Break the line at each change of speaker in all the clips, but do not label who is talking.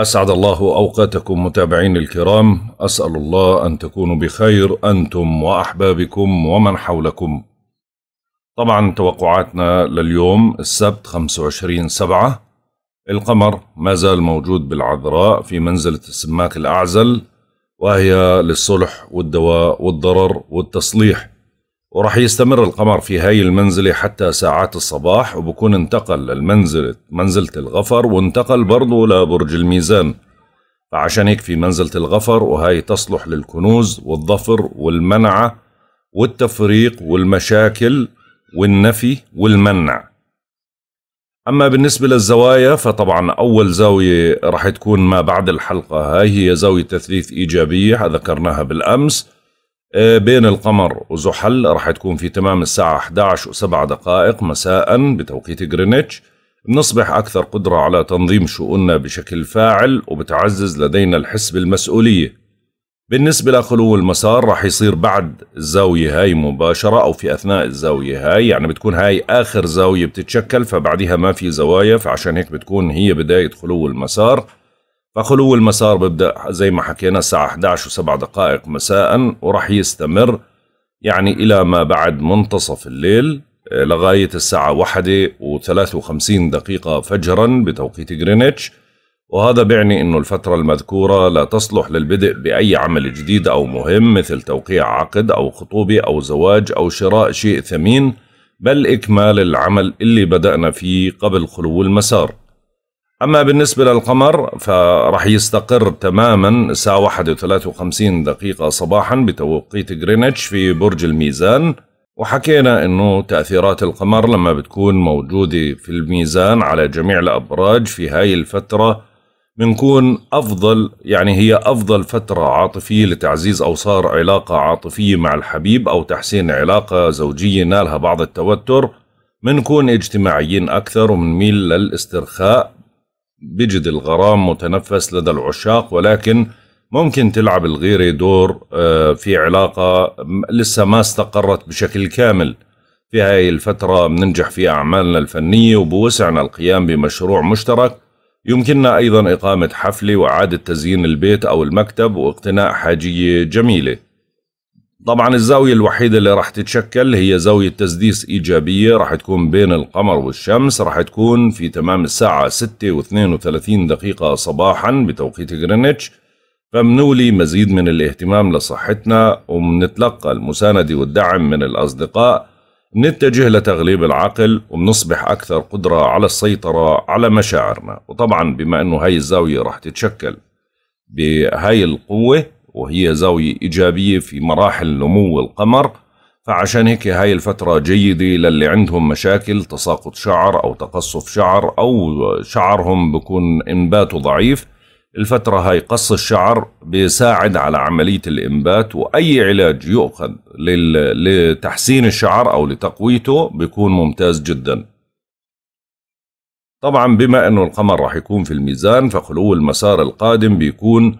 أسعد الله أوقاتكم متابعين الكرام أسأل الله أن تكونوا بخير أنتم وأحبابكم ومن حولكم طبعا توقعاتنا لليوم السبت 25 سبعة القمر ما زال موجود بالعذراء في منزلة السماك الأعزل وهي للصلح والدواء والضرر والتصليح وراح يستمر القمر في هاي المنزلة حتى ساعات الصباح وبكون انتقل للمنزلة منزلة الغفر وانتقل برضو لبرج الميزان فعشان هيك في منزلة الغفر وهاي تصلح للكنوز والظفر والمنعة والتفريق والمشاكل والنفي والمنع أما بالنسبة للزوايا فطبعا أول زاوية راح تكون ما بعد الحلقة هاي هي زاوية تثليث إيجابية ذكرناها بالأمس آه، بين القمر وزحل راح تكون في تمام الساعة 11 و7 دقائق مساء بتوقيت غرينتش بنصبح أكثر قدرة على تنظيم شؤوننا بشكل فاعل وبتعزز لدينا الحس بالمسؤولية بالنسبة لخلو المسار راح يصير بعد الزاوية هاي مباشرة أو في أثناء الزاوية هاي يعني بتكون هاي آخر زاوية بتتشكل فبعدها ما في زوايا فعشان هيك بتكون هي بداية خلو المسار فخلو المسار بيبدأ زي ما حكينا الساعة 11 و7 دقائق مساء وراح يستمر يعني إلى ما بعد منتصف الليل آه، لغاية الساعة 1 و53 دقيقة فجرا بتوقيت غرينتش وهذا بيعني أنه الفترة المذكورة لا تصلح للبدء بأي عمل جديد أو مهم مثل توقيع عقد أو خطوبة أو زواج أو شراء شيء ثمين بل إكمال العمل اللي بدأنا فيه قبل خلو المسار أما بالنسبة للقمر فرح يستقر تماما الساعة 1 دقيقة صباحا بتوقيت غرينتش في برج الميزان وحكينا أنه تأثيرات القمر لما بتكون موجودة في الميزان على جميع الأبراج في هاي الفترة بنكون أفضل يعني هي أفضل فترة عاطفية لتعزيز أوصار علاقة عاطفية مع الحبيب أو تحسين علاقة زوجية نالها بعض التوتر منكون اجتماعيين أكثر ومنميل للاسترخاء بيجد الغرام متنفس لدى العشاق ولكن ممكن تلعب الغيرة دور آه، في علاقة لسه ما استقرت بشكل كامل في هاي الفترة بننجح في أعمالنا الفنية وبوسعنا القيام بمشروع مشترك يمكننا أيضا إقامة حفلة وإعادة تزيين البيت أو المكتب واقتناء حاجية جميلة طبعا الزاوية الوحيدة اللي راح تتشكل هي زاوية تسديس إيجابية راح تكون بين القمر والشمس راح تكون في تمام الساعة 6 و 32 دقيقة صباحا بتوقيت غرينتش فمنولي مزيد من الاهتمام لصحتنا ومنتلقى المساندة والدعم من الأصدقاء نتجه لتغليب العقل وبنصبح أكثر قدرة على السيطرة على مشاعرنا وطبعا بما أنه هاي الزاوية راح تتشكل بهاي القوة وهي زاوية إيجابية في مراحل نمو القمر فعشان هيك هاي الفترة جيدة للي عندهم مشاكل تساقط شعر أو تقصف شعر أو شعرهم بكون إنباته ضعيف الفترة هاي قص الشعر بيساعد على عملية الإنبات وأي علاج يؤخذ لتحسين الشعر أو لتقويته بيكون ممتاز جدا طبعا بما أنه القمر راح يكون في الميزان فخلو المسار القادم بيكون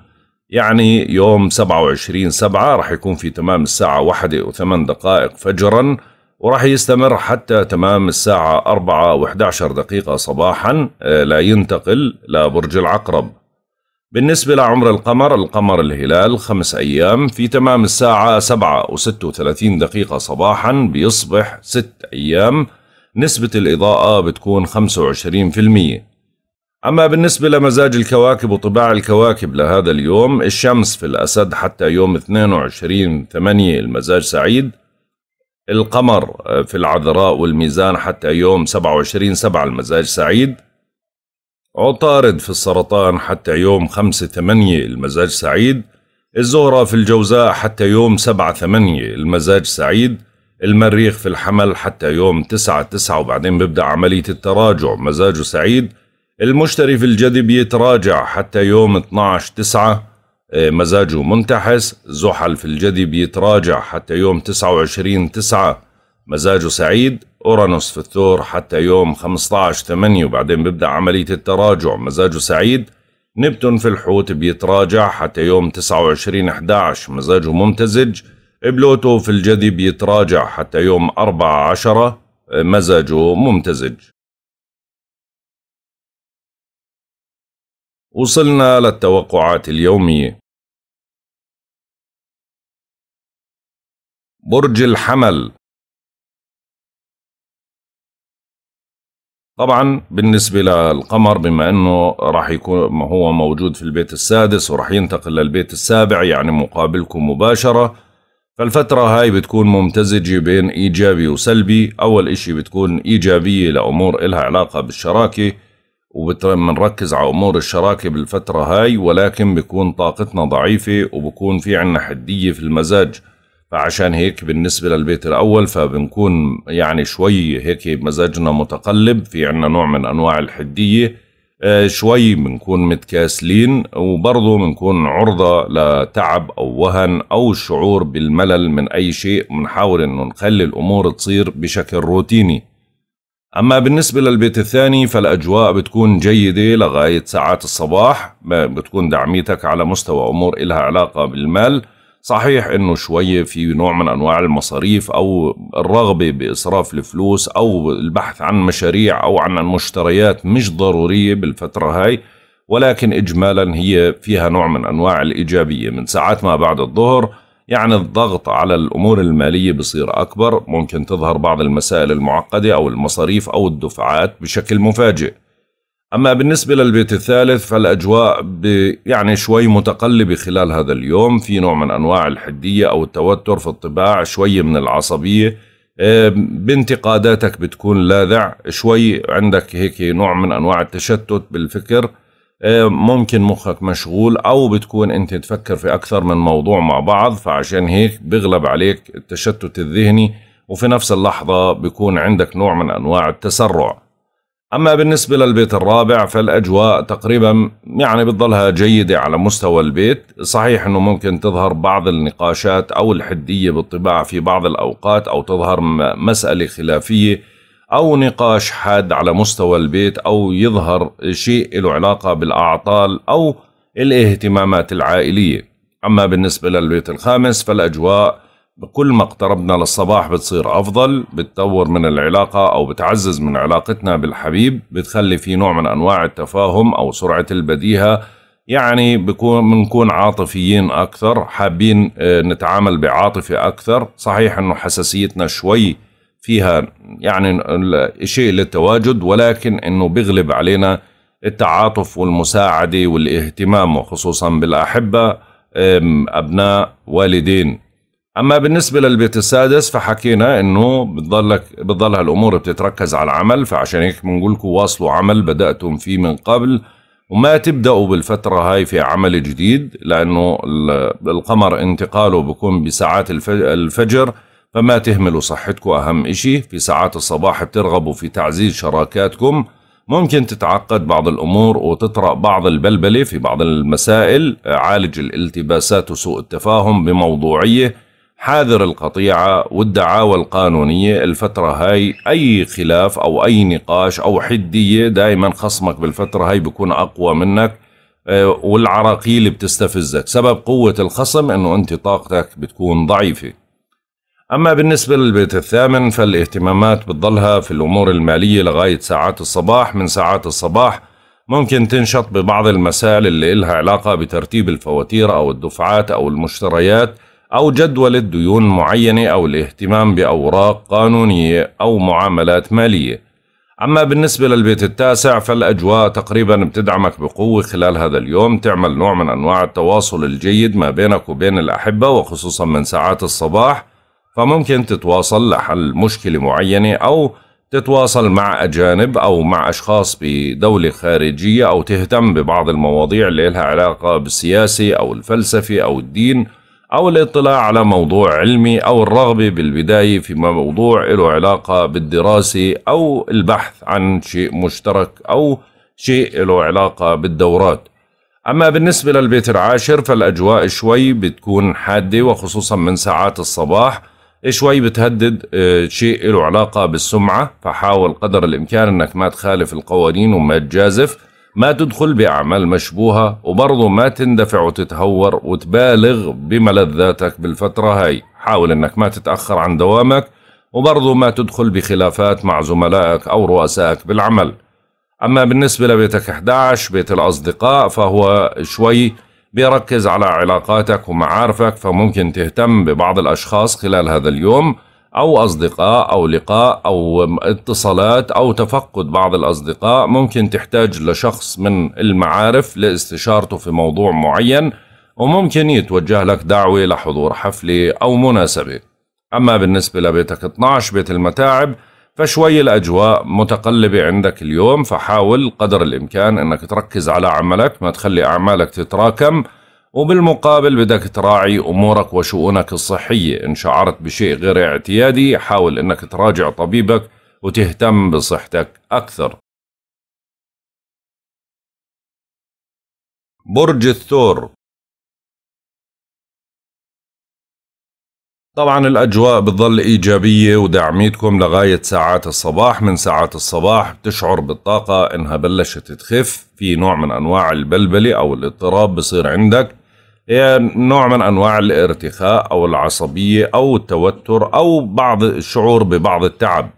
يعني يوم 27 سبعة راح يكون في تمام الساعة واحدة وثمان دقائق فجرا وراح يستمر حتى تمام الساعة أربعة وحداشر دقيقة صباحا آه، لا ينتقل لبرج العقرب بالنسبة لعمر القمر القمر الهلال خمس أيام في تمام الساعة سبعة وست وثلاثين دقيقة صباحا بيصبح ست أيام نسبة الإضاءة بتكون خمسة وعشرين في المية أما بالنسبة لمزاج الكواكب وطباع الكواكب لهذا اليوم الشمس في الأسد حتى يوم 22 8 المزاج سعيد القمر آه، في العذراء والميزان حتى يوم 27 7 المزاج سعيد عطارد في السرطان حتى يوم 5 8 المزاج سعيد الزهرة في الجوزاء حتى يوم 7 8 المزاج سعيد المريخ في الحمل حتى يوم 9 9 وبعدين بيبدأ عملية التراجع مزاجه سعيد المشتري في الجدي بيتراجع حتى يوم 12 تسعة آه، مزاجه منتحس زحل في الجدي بيتراجع حتى يوم 29 تسعة مزاجه سعيد أورانوس في الثور حتى يوم 15 8 وبعدين بيبدأ عملية التراجع مزاجه سعيد نبتون في الحوت بيتراجع حتى يوم 29 11 مزاجه ممتزج بلوتو في الجدي بيتراجع
حتى يوم 14 آه، مزاجه ممتزج
وصلنا للتوقعات اليومية برج الحمل طبعا
بالنسبة للقمر بما انه راح يكون هو موجود في البيت السادس وراح ينتقل
للبيت السابع يعني مقابلكم مباشرة فالفترة هاي بتكون ممتزجة بين ايجابي وسلبي اول اشي بتكون ايجابية لامور الها علاقة بالشراكة وبنركز على امور الشراكه بالفتره هاي ولكن بكون طاقتنا ضعيفه وبكون في عنا حديه في المزاج فعشان هيك بالنسبه للبيت الاول فبنكون يعني شوي هيك مزاجنا متقلب في عنا نوع من انواع الحديه آه، شوي بنكون متكاسلين وبرضه بنكون عرضة لتعب أو وهن أو شعور بالملل من أي شيء بنحاول إنه نخلي الأمور تصير بشكل روتيني أما بالنسبة للبيت الثاني فالأجواء بتكون جيدة لغاية ساعات الصباح بتكون دعميتك على مستوى أمور إلها علاقة بالمال صحيح أنه شوية في نوع من أنواع المصاريف أو الرغبة بإصراف الفلوس أو البحث عن مشاريع أو عن مشتريات مش ضرورية بالفترة هاي ولكن إجمالا هي فيها نوع من أنواع الإيجابية من ساعات ما بعد الظهر يعني الضغط على الأمور المالية بصير أكبر ممكن تظهر بعض المسائل المعقدة أو المصاريف أو الدفعات بشكل مفاجئ أما بالنسبة للبيت الثالث فالأجواء يعني شوي متقلبة خلال هذا اليوم في نوع من أنواع الحدية أو التوتر في الطباع شوي من العصبية آه، بانتقاداتك بتكون لاذع شوي عندك هيك نوع من أنواع التشتت بالفكر آه، ممكن مخك مشغول او بتكون انت تفكر في اكثر من موضوع مع بعض فعشان هيك بغلب عليك التشتت الذهني وفي نفس اللحظة بيكون عندك نوع من انواع التسرع اما بالنسبة للبيت الرابع فالاجواء تقريبا يعني بتضلها جيدة على مستوى البيت صحيح انه ممكن تظهر بعض النقاشات او الحدية بالطباع في بعض الاوقات او تظهر مسألة خلافية أو نقاش حاد على مستوى البيت أو يظهر شيء له علاقة بالأعطال أو الاهتمامات العائلية أما بالنسبة للبيت الخامس فالأجواء بكل ما اقتربنا للصباح بتصير أفضل بتطور من العلاقة أو بتعزز من علاقتنا بالحبيب بتخلي في نوع من أنواع التفاهم أو سرعة البديهة يعني بكون بنكون عاطفيين أكثر حابين آه، نتعامل بعاطفة أكثر صحيح أنه حساسيتنا شوي فيها يعني شيء للتواجد ولكن انه بيغلب علينا التعاطف والمساعده والاهتمام وخصوصا بالاحبه ابناء والدين اما بالنسبه للبيت السادس فحكينا انه بتضلك بتضل هالامور بتتركز على العمل فعشان هيك بنقول لكم واصلوا عمل بداتم فيه من قبل وما تبداوا بالفتره هاي في عمل جديد لانه القمر انتقاله بيكون بساعات الفجر فما تهملوا صحتكم أهم إشي في ساعات الصباح بترغبوا في تعزيز شراكاتكم ممكن تتعقد بعض الأمور وتطرأ بعض البلبلة في بعض المسائل عالج الالتباسات وسوء التفاهم بموضوعية حاذر القطيعة والدعاوى القانونية الفترة هاي أي خلاف أو أي نقاش أو حدية دائما خصمك بالفترة هاي بيكون أقوى منك والعراقيل بتستفزك سبب قوة الخصم أنه أنت طاقتك بتكون ضعيفة أما بالنسبة للبيت الثامن فالاهتمامات بتضلها في الأمور المالية لغاية ساعات الصباح من ساعات الصباح ممكن تنشط ببعض المسائل اللي إلها علاقة بترتيب الفواتير أو الدفعات أو المشتريات أو جدولة ديون معينة أو الاهتمام بأوراق قانونية أو معاملات مالية أما بالنسبة للبيت التاسع فالأجواء تقريبا بتدعمك بقوة خلال هذا اليوم تعمل نوع من أنواع التواصل الجيد ما بينك وبين الأحبة وخصوصا من ساعات الصباح فممكن تتواصل لحل مشكلة معينة أو تتواصل مع أجانب أو مع أشخاص بدولة خارجية أو تهتم ببعض المواضيع اللي لها علاقة بالسياسة أو الفلسفة أو الدين أو الاطلاع على موضوع علمي أو الرغبة بالبداية في موضوع له علاقة بالدراسة أو البحث عن شيء مشترك أو شيء له علاقة بالدورات أما بالنسبة للبيت العاشر فالأجواء شوي بتكون حادة وخصوصا من ساعات الصباح شوي بتهدد آه، شيء له علاقة بالسمعة فحاول قدر الإمكان أنك ما تخالف القوانين وما تجازف ما تدخل بأعمال مشبوهة وبرضه ما تندفع وتتهور وتبالغ بملذاتك بالفترة هاي حاول أنك ما تتأخر عن دوامك وبرضه ما تدخل بخلافات مع زملائك أو رؤسائك بالعمل أما بالنسبة لبيتك 11 بيت الأصدقاء فهو شوي بيركز على علاقاتك ومعارفك فممكن تهتم ببعض الأشخاص خلال هذا اليوم أو أصدقاء أو لقاء أو اتصالات أو تفقد بعض الأصدقاء ممكن تحتاج لشخص من المعارف لاستشارته في موضوع معين وممكن يتوجه لك دعوة لحضور حفلة أو مناسبة أما بالنسبة لبيتك 12 بيت المتاعب فشوي الأجواء متقلبة عندك اليوم فحاول قدر الإمكان أنك تركز على عملك ما تخلي أعمالك تتراكم وبالمقابل بدك تراعي أمورك وشؤونك الصحية إن شعرت بشيء غير اعتيادي
حاول أنك تراجع طبيبك وتهتم بصحتك أكثر
برج الثور طبعا الأجواء بتظل إيجابية
ودعميتكم لغاية ساعات الصباح من ساعات الصباح بتشعر بالطاقة إنها بلشت تخف في نوع من أنواع البلبلة أو الاضطراب بصير عندك هي نوع من أنواع الارتخاء أو العصبية أو التوتر أو بعض الشعور ببعض التعب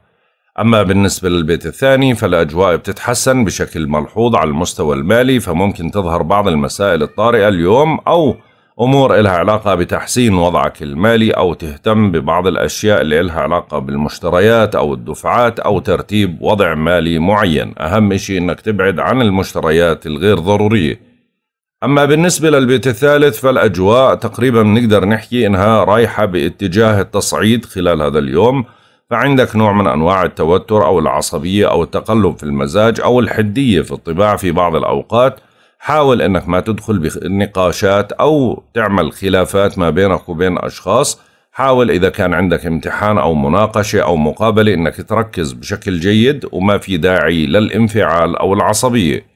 أما بالنسبة للبيت الثاني فالأجواء بتتحسن بشكل ملحوظ على المستوى المالي فممكن تظهر بعض المسائل الطارئة اليوم أو أمور إلها علاقة بتحسين وضعك المالي أو تهتم ببعض الأشياء اللي إلها علاقة بالمشتريات أو الدفعات أو ترتيب وضع مالي معين أهم شيء أنك تبعد عن المشتريات الغير ضرورية أما بالنسبة للبيت الثالث فالأجواء تقريبا نقدر نحكي أنها رايحة باتجاه التصعيد خلال هذا اليوم فعندك نوع من أنواع التوتر أو العصبية أو التقلب في المزاج أو الحدية في الطباع في بعض الأوقات حاول انك ما تدخل بنقاشات او تعمل خلافات ما بينك وبين اشخاص حاول اذا كان عندك امتحان او مناقشه او مقابله انك تركز بشكل جيد وما في داعي للانفعال او العصبيه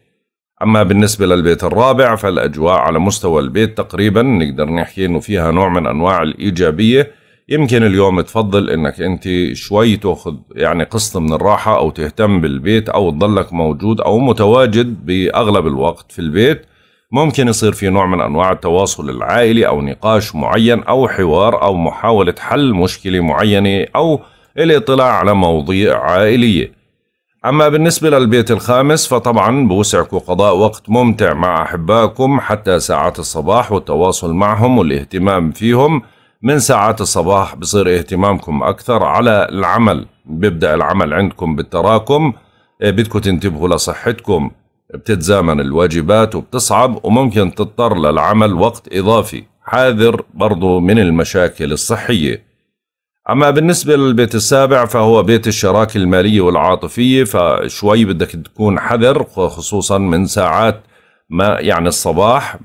اما بالنسبه للبيت الرابع فالاجواء على مستوى البيت تقريبا نقدر نحكي انه فيها نوع من انواع الايجابيه يمكن اليوم تفضل انك انت شوي تاخذ يعني قسط من الراحه او تهتم بالبيت او تضلك موجود او متواجد باغلب الوقت في البيت ممكن يصير في نوع من انواع التواصل العائلي او نقاش معين او حوار او محاوله حل مشكله معينه او الاطلاع على مواضيع عائليه أما بالنسبة للبيت الخامس فطبعا بوسعكم قضاء وقت ممتع مع أحبائكم حتى ساعات الصباح والتواصل معهم والاهتمام فيهم من ساعات الصباح بصير اهتمامكم أكثر على العمل بيبدأ العمل عندكم بالتراكم إيه، بدكم تنتبهوا لصحتكم بتتزامن الواجبات وبتصعب وممكن تضطر للعمل وقت إضافي حاذر برضو من المشاكل الصحية أما بالنسبة للبيت السابع فهو بيت الشراكة المالية والعاطفية فشوي بدك تكون حذر خصوصا من ساعات ما يعني الصباح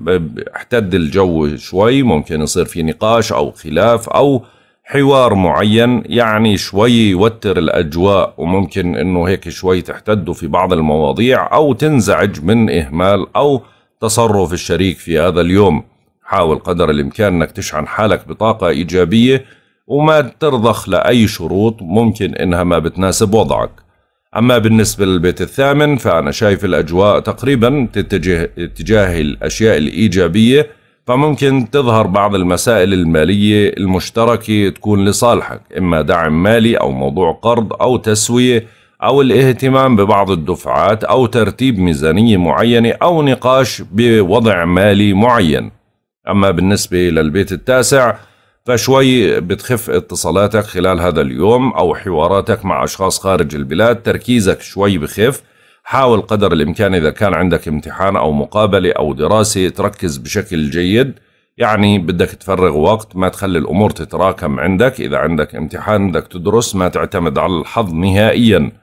احتد الجو شوي ممكن يصير في نقاش او خلاف او حوار معين يعني شوي يوتر الاجواء وممكن انه هيك شوي تحتدوا في بعض المواضيع او تنزعج من اهمال او تصرف الشريك في هذا اليوم حاول قدر الامكان انك تشحن حالك بطاقه ايجابيه وما ترضخ لاي شروط ممكن انها ما بتناسب وضعك أما بالنسبة للبيت الثامن فأنا شايف الأجواء تقريبا تتجه اتجاه الأشياء الإيجابية فممكن تظهر بعض المسائل المالية المشتركة تكون لصالحك إما دعم مالي أو موضوع قرض أو تسوية أو الاهتمام ببعض الدفعات أو ترتيب ميزانية معينة أو نقاش بوضع مالي معين أما بالنسبة للبيت التاسع فشوي بتخف اتصالاتك خلال هذا اليوم أو حواراتك مع أشخاص خارج البلاد تركيزك شوي بخف حاول قدر الإمكان إذا كان عندك امتحان أو مقابلة أو دراسة تركز بشكل جيد يعني بدك تفرغ وقت ما تخلي الأمور تتراكم عندك إذا عندك امتحان بدك تدرس ما تعتمد على الحظ نهائياً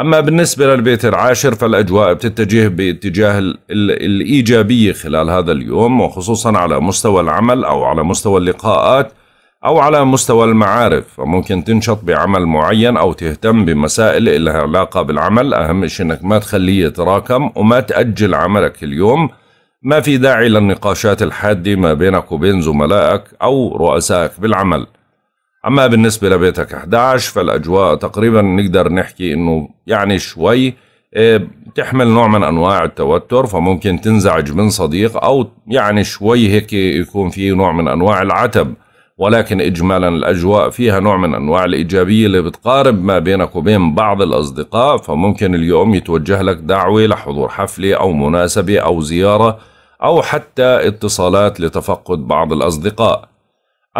أما بالنسبة للبيت العاشر فالأجواء بتتجه باتجاه الإيجابية خلال هذا اليوم وخصوصا على مستوى العمل أو على مستوى اللقاءات أو على مستوى المعارف فممكن تنشط بعمل معين أو تهتم بمسائل لها علاقة بالعمل أهم شيء أنك ما تخليه يتراكم وما تأجل عملك اليوم ما في داعي للنقاشات الحادة ما بينك وبين زملائك أو رؤسائك بالعمل أما بالنسبة لبيتك 11 فالأجواء تقريبا نقدر نحكي إنه يعني شوي بتحمل آه، نوع من أنواع التوتر فممكن تنزعج من صديق أو يعني شوي هيك يكون في نوع من أنواع العتب ولكن إجمالا الأجواء فيها نوع من أنواع الإيجابية اللي بتقارب ما بينك وبين بعض الأصدقاء فممكن اليوم يتوجه لك دعوة لحضور حفلة أو مناسبة أو زيارة أو حتى اتصالات لتفقد بعض الأصدقاء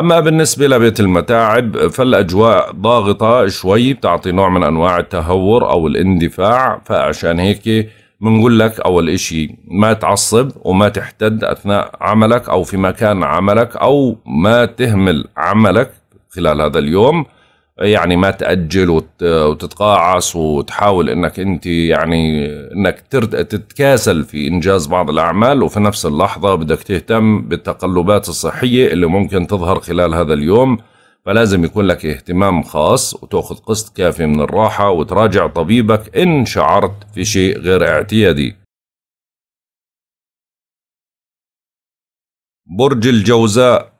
أما بالنسبة لبيت المتاعب فالأجواء ضاغطة شوي بتعطي نوع من أنواع التهور أو الاندفاع فعشان هيك منقول لك أول إشي ما تعصب وما تحتد أثناء عملك أو في مكان عملك أو ما تهمل عملك خلال هذا اليوم يعني ما تاجل وتتقاعس وتحاول انك انت يعني انك تتكاسل في انجاز بعض الاعمال وفي نفس اللحظه بدك تهتم بالتقلبات الصحيه اللي ممكن تظهر خلال هذا اليوم فلازم يكون لك اهتمام خاص
وتاخذ قسط كافي من الراحه وتراجع طبيبك ان شعرت في شيء غير
اعتيادي برج الجوزاء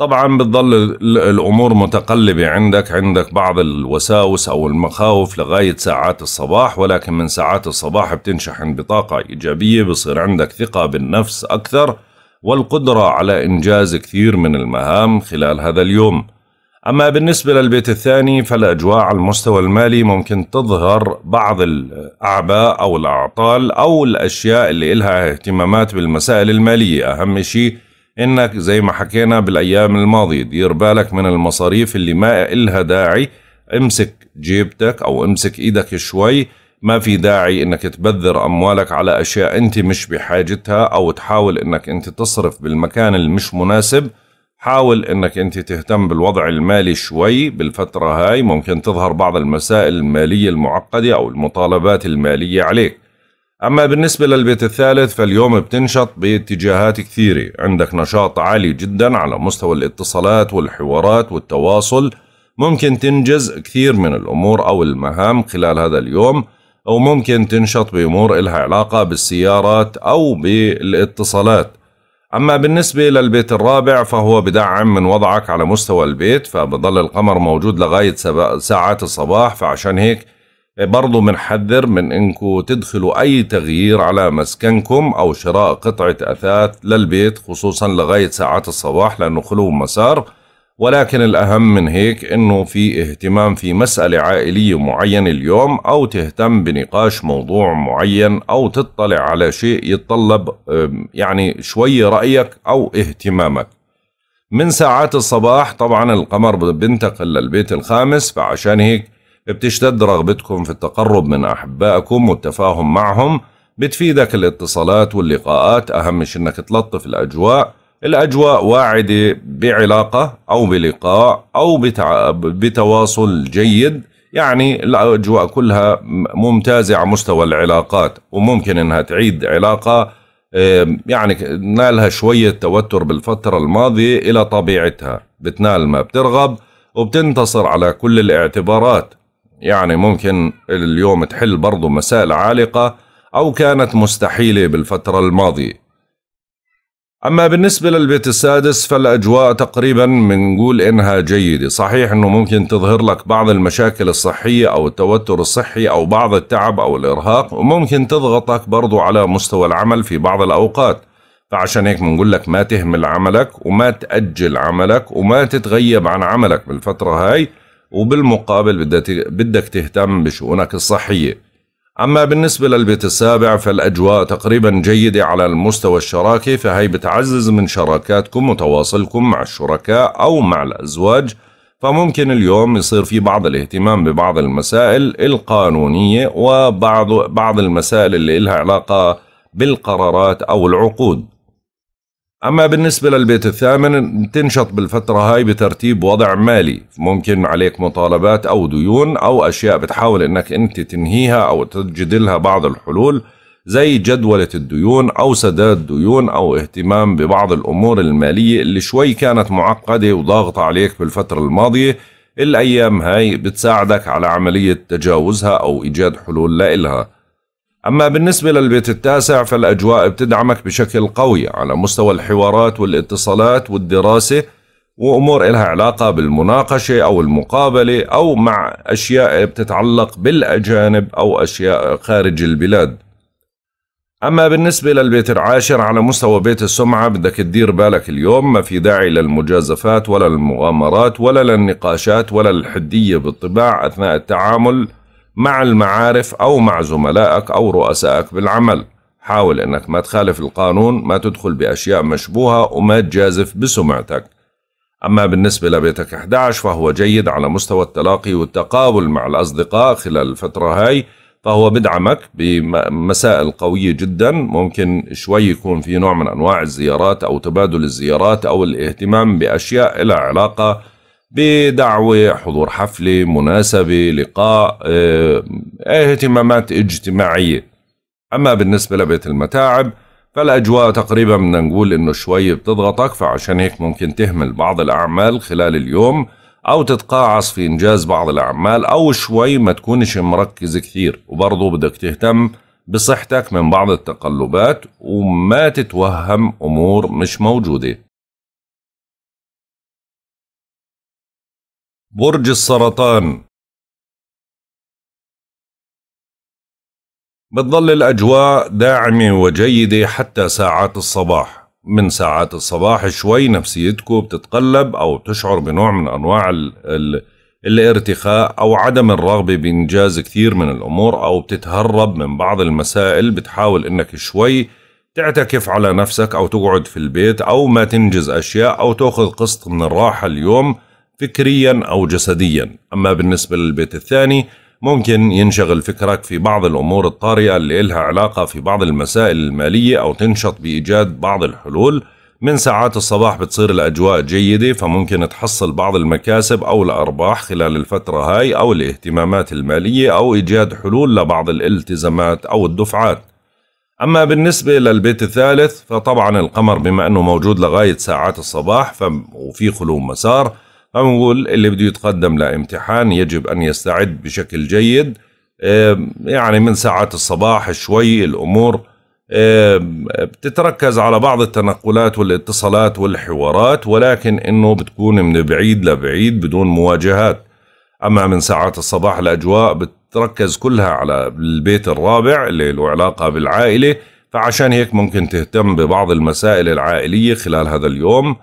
طبعا بتظل الامور متقلبه عندك عندك بعض الوساوس او
المخاوف لغايه ساعات الصباح ولكن من ساعات الصباح بتنشحن بطاقه ايجابيه بصير عندك ثقه بالنفس اكثر والقدره على انجاز كثير من المهام خلال هذا اليوم اما بالنسبه للبيت الثاني فالاجواء على المستوى المالي ممكن تظهر بعض الاعباء او الاعطال او الاشياء اللي لها اهتمامات بالمسائل الماليه اهم شيء انك زي ما حكينا بالايام الماضيه دير بالك من المصاريف اللي ما إلها داعي امسك جيبتك او امسك ايدك شوي ما في داعي انك تبذر اموالك على اشياء انت مش بحاجتها او تحاول انك انت تصرف بالمكان المش مناسب حاول انك انت تهتم بالوضع المالي شوي بالفترة هاي ممكن تظهر بعض المسائل المالية المعقدة او المطالبات المالية عليك أما بالنسبة للبيت الثالث فاليوم بتنشط باتجاهات كثيرة عندك نشاط عالي جدا على مستوى الاتصالات والحوارات والتواصل ممكن تنجز كثير من الأمور أو المهام خلال هذا اليوم أو ممكن تنشط بأمور إلها علاقة بالسيارات أو بالاتصالات أما بالنسبة للبيت الرابع فهو بدعم من وضعك على مستوى البيت فبضل القمر موجود لغاية ساعات الصباح فعشان هيك برضو بنحذر من انكم تدخلوا اي تغيير على مسكنكم او شراء قطعة اثاث للبيت خصوصا لغاية ساعات الصباح لانه خلو مسار ولكن الاهم من هيك انه في اهتمام في مسألة عائلية معينة اليوم او تهتم بنقاش موضوع معين او تطلع على شيء يتطلب يعني شوي رأيك او اهتمامك من ساعات الصباح طبعا القمر بنتقل للبيت الخامس فعشان هيك بتشتد رغبتكم في التقرب من أحبائكم والتفاهم معهم بتفيدك الاتصالات واللقاءات أهم شيء إنك تلطف الأجواء الأجواء واعدة بعلاقة أو بلقاء أو بتع... بتواصل جيد يعني الأجواء كلها ممتازة على مستوى العلاقات وممكن إنها تعيد علاقة يعني نالها شوية توتر بالفترة الماضية إلى طبيعتها بتنال ما بترغب وبتنتصر على كل الاعتبارات يعني ممكن اليوم تحل برضو مسائل عالقة أو كانت مستحيلة بالفترة الماضية أما بالنسبة للبيت السادس فالأجواء تقريبا منقول إنها جيدة صحيح أنه ممكن تظهر لك بعض المشاكل الصحية أو التوتر الصحي أو بعض التعب أو الإرهاق وممكن تضغطك برضو على مستوى العمل في بعض الأوقات فعشان هيك منقول لك ما تهمل عملك وما تأجل عملك وما تتغيب عن عملك بالفترة هاي وبالمقابل بدك تهتم بشؤونك الصحية أما بالنسبة للبيت السابع فالأجواء تقريبا جيدة على المستوى الشراكي فهي بتعزز من شراكاتكم وتواصلكم مع الشركاء أو مع الأزواج فممكن اليوم يصير في بعض الاهتمام ببعض المسائل القانونية وبعض بعض المسائل اللي لها علاقة بالقرارات أو العقود أما بالنسبة للبيت الثامن تنشط بالفترة هاي بترتيب وضع مالي ممكن عليك مطالبات أو ديون أو أشياء بتحاول أنك أنت تنهيها أو تجدلها لها بعض الحلول زي جدولة الديون أو سداد ديون أو اهتمام ببعض الأمور المالية اللي شوي كانت معقدة وضاغطة عليك بالفترة الماضية الأيام هاي بتساعدك على عملية تجاوزها أو إيجاد حلول لإلها أما بالنسبة للبيت التاسع فالأجواء بتدعمك بشكل قوي على مستوى الحوارات والاتصالات والدراسة وأمور إلها علاقة بالمناقشة أو المقابلة أو مع أشياء بتتعلق بالأجانب أو أشياء خارج البلاد أما بالنسبة للبيت العاشر على مستوى بيت السمعة بدك تدير بالك اليوم ما في داعي للمجازفات ولا للمغامرات ولا للنقاشات ولا للحدية بالطباع أثناء التعامل مع المعارف أو مع زملائك أو رؤسائك بالعمل حاول أنك ما تخالف القانون ما تدخل بأشياء مشبوهة وما تجازف بسمعتك أما بالنسبة لبيتك 11 فهو جيد على مستوى التلاقي والتقابل مع الأصدقاء خلال الفترة هاي فهو بدعمك بمسائل قوية جدا ممكن شوي يكون في نوع من أنواع الزيارات أو تبادل الزيارات أو الاهتمام بأشياء لها علاقة بدعوة حضور حفلة مناسبة لقاء آه، آه، اهتمامات اجتماعية أما بالنسبة لبيت المتاعب فالأجواء تقريبا بدنا نقول إنه شوي بتضغطك فعشان هيك ممكن تهمل بعض الأعمال خلال اليوم أو تتقاعص في إنجاز بعض الأعمال أو شوي ما تكونش مركز كثير وبرضه بدك تهتم بصحتك من بعض التقلبات
وما تتوهم أمور مش موجودة برج السرطان بتظل الأجواء داعمة وجيدة
حتى ساعات الصباح من ساعات الصباح شوي نفسيتكم بتتقلب أو تشعر بنوع من أنواع الـ ال الارتخاء أو عدم الرغبة بإنجاز كثير من الأمور أو بتتهرب من بعض المسائل بتحاول إنك شوي تعتكف على نفسك أو تقعد في البيت أو ما تنجز أشياء أو تأخذ قسط من الراحة اليوم فكريا أو جسديا أما بالنسبة للبيت الثاني ممكن ينشغل فكرك في بعض الأمور الطارئة اللي إلها علاقة في بعض المسائل المالية أو تنشط بإيجاد بعض الحلول من ساعات الصباح بتصير الأجواء جيدة فممكن تحصل بعض المكاسب أو الأرباح خلال الفترة هاي أو الاهتمامات المالية أو إيجاد حلول لبعض الالتزامات أو الدفعات أما بالنسبة للبيت الثالث فطبعا القمر بما أنه موجود لغاية ساعات الصباح وفي خلو مسار فبنقول اللي بده يتقدم لامتحان يجب أن يستعد بشكل جيد يعني من ساعات الصباح شوي الأمور بتتركز على بعض التنقلات والاتصالات والحوارات ولكن انه بتكون من بعيد لبعيد بدون مواجهات اما من ساعات الصباح الاجواء بتركز كلها على البيت الرابع اللي له علاقه بالعائله فعشان هيك ممكن تهتم ببعض المسائل العائليه خلال هذا اليوم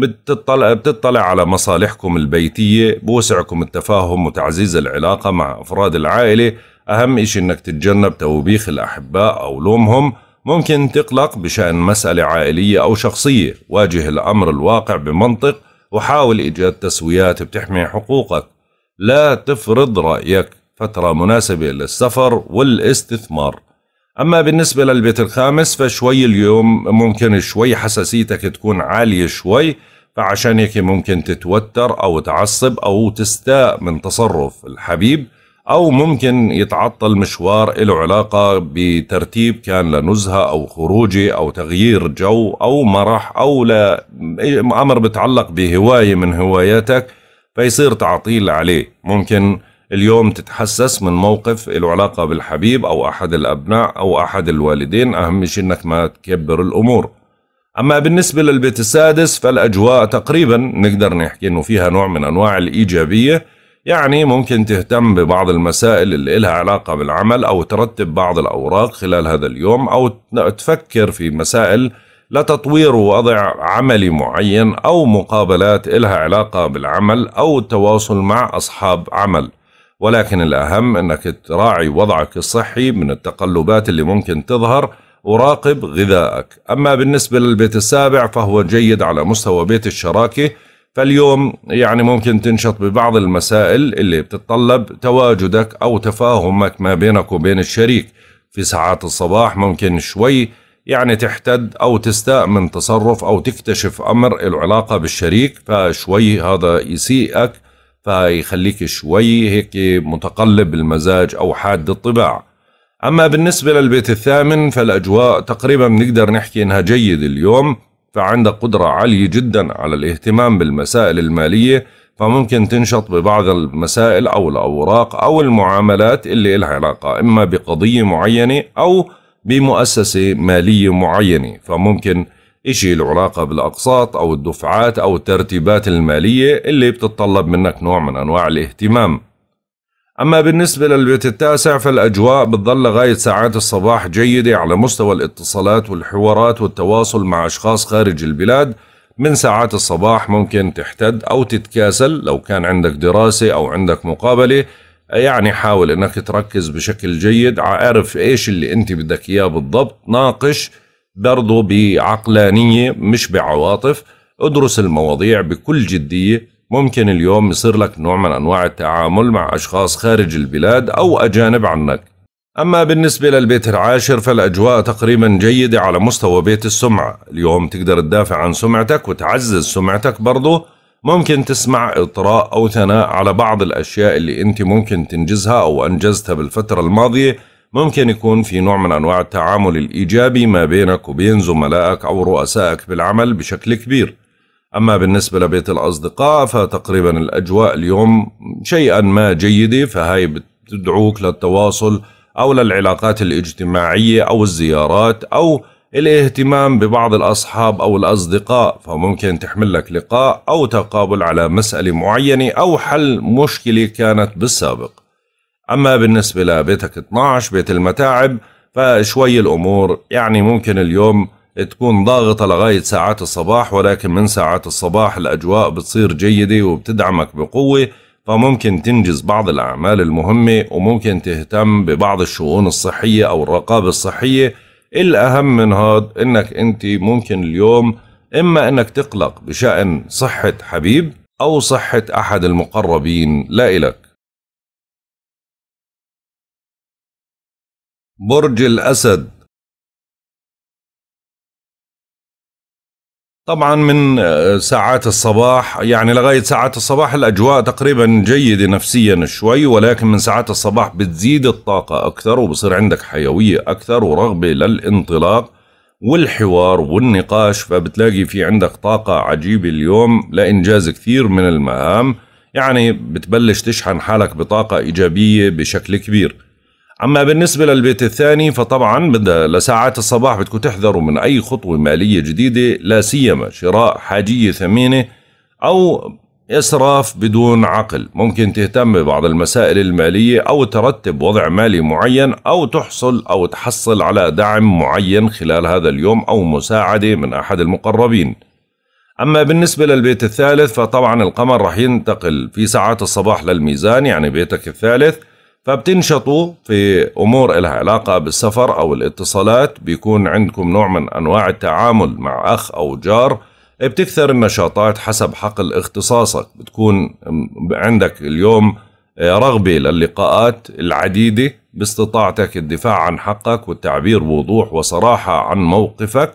بتطلع, بتطلع على مصالحكم البيتية بوسعكم التفاهم وتعزيز العلاقة مع أفراد العائلة أهم إشي أنك تتجنب توبيخ الأحباء أو لومهم ممكن تقلق بشأن مسألة عائلية أو شخصية واجه الأمر الواقع بمنطق وحاول إيجاد تسويات بتحمي حقوقك لا تفرض رأيك فترة مناسبة للسفر والاستثمار أما بالنسبة للبيت الخامس فشوي اليوم ممكن شوي حساسيتك تكون عالية شوي فعشان هيك ممكن تتوتر أو تعصب أو تستاء من تصرف الحبيب أو ممكن يتعطل مشوار له علاقة بترتيب كان لنزهة أو خروجي أو تغيير جو أو مرح أو لأمر بتعلق بهواية من هواياتك فيصير تعطيل عليه ممكن اليوم تتحسس من موقف له علاقة بالحبيب أو أحد الأبناء أو أحد الوالدين أهم شيء أنك ما تكبر الأمور أما بالنسبة للبيت السادس فالأجواء تقريبا نقدر نحكي أنه فيها نوع من أنواع الإيجابية يعني ممكن تهتم ببعض المسائل اللي لها علاقة بالعمل أو ترتب بعض الأوراق خلال هذا اليوم أو تفكر في مسائل لتطوير وضع عملي معين أو مقابلات لها علاقة بالعمل أو التواصل مع أصحاب عمل ولكن الأهم أنك تراعي وضعك الصحي من التقلبات اللي ممكن تظهر وراقب غذائك أما بالنسبة للبيت السابع فهو جيد على مستوى بيت الشراكة فاليوم يعني ممكن تنشط ببعض المسائل اللي بتتطلب تواجدك أو تفاهمك ما بينك وبين الشريك في ساعات الصباح ممكن شوي يعني تحتد أو تستاء من تصرف أو تكتشف أمر له علاقة بالشريك فشوي هذا يسيئك فيخليك شوي هيك متقلب المزاج أو حاد الطباع أما بالنسبة للبيت الثامن فالأجواء تقريبا بنقدر نحكي إنها جيد اليوم فعندك قدرة عالية جدا على الاهتمام بالمسائل المالية فممكن تنشط ببعض المسائل أو الأوراق أو المعاملات اللي لها علاقة إما بقضية معينة أو بمؤسسة مالية معينة فممكن إشي له علاقة بالأقساط أو الدفعات أو الترتيبات المالية اللي بتتطلب منك نوع من أنواع الاهتمام أما بالنسبة للبيت التاسع فالأجواء بتظل لغاية ساعات الصباح جيدة على مستوى الاتصالات والحوارات والتواصل مع أشخاص خارج البلاد من ساعات الصباح ممكن تحتد أو تتكاسل لو كان عندك دراسة أو عندك مقابلة يعني حاول أنك تركز بشكل جيد عارف إيش اللي أنت بدك إياه بالضبط ناقش برضه بعقلانية مش بعواطف ادرس المواضيع بكل جدية ممكن اليوم يصير لك نوع من أنواع التعامل مع أشخاص خارج البلاد أو أجانب عنك أما بالنسبة للبيت العاشر فالأجواء تقريبا جيدة على مستوى بيت السمعة اليوم تقدر تدافع عن سمعتك وتعزز سمعتك برضو ممكن تسمع إطراء أو ثناء على بعض الأشياء اللي أنت ممكن تنجزها أو أنجزتها بالفترة الماضية ممكن يكون في نوع من أنواع التعامل الإيجابي ما بينك وبين زملائك أو رؤسائك بالعمل بشكل كبير أما بالنسبة لبيت الأصدقاء فتقريبا الأجواء اليوم شيئا ما جيدة فهي بتدعوك للتواصل أو للعلاقات الاجتماعية أو الزيارات أو الاهتمام ببعض الأصحاب أو الأصدقاء فممكن تحمل لك لقاء أو تقابل على مسألة معينة أو حل مشكلة كانت بالسابق أما بالنسبة لبيتك 12 بيت المتاعب فشوي الأمور يعني ممكن اليوم تكون ضاغطة لغاية ساعات الصباح ولكن من ساعات الصباح الأجواء بتصير جيدة وبتدعمك بقوة فممكن تنجز بعض الأعمال المهمة وممكن تهتم ببعض الشؤون الصحية أو الرقابة الصحية الأهم من هذا إنك أنت ممكن اليوم إما إنك تقلق بشأن
صحة حبيب أو صحة أحد المقربين لا إلك
برج الأسد طبعا من آه، ساعات
الصباح يعني لغاية ساعات الصباح الأجواء تقريبا جيدة نفسيا شوي ولكن من ساعات الصباح بتزيد الطاقة أكثر وبصير عندك حيوية أكثر ورغبة للانطلاق والحوار والنقاش فبتلاقي في عندك طاقة عجيبة اليوم لإنجاز كثير من المهام يعني بتبلش تشحن حالك بطاقة إيجابية بشكل كبير اما بالنسبه للبيت الثاني فطبعا لساعات الصباح بدكم تحذروا من اي خطوه ماليه جديده لا سيما شراء حاجيه ثمينه او اسراف بدون عقل ممكن تهتم ببعض المسائل الماليه او ترتب وضع مالي معين او تحصل او تحصل على دعم معين خلال هذا اليوم او مساعده من احد المقربين أما بالنسبة للبيت الثالث فطبعا القمر رح ينتقل في ساعات الصباح للميزان يعني بيتك الثالث فبتنشطوا في أمور لها علاقة بالسفر أو الاتصالات بيكون عندكم نوع من أنواع التعامل مع أخ أو جار بتكثر النشاطات حسب حقل اختصاصك بتكون عندك اليوم رغبة للقاءات العديدة باستطاعتك الدفاع عن حقك والتعبير بوضوح وصراحة عن موقفك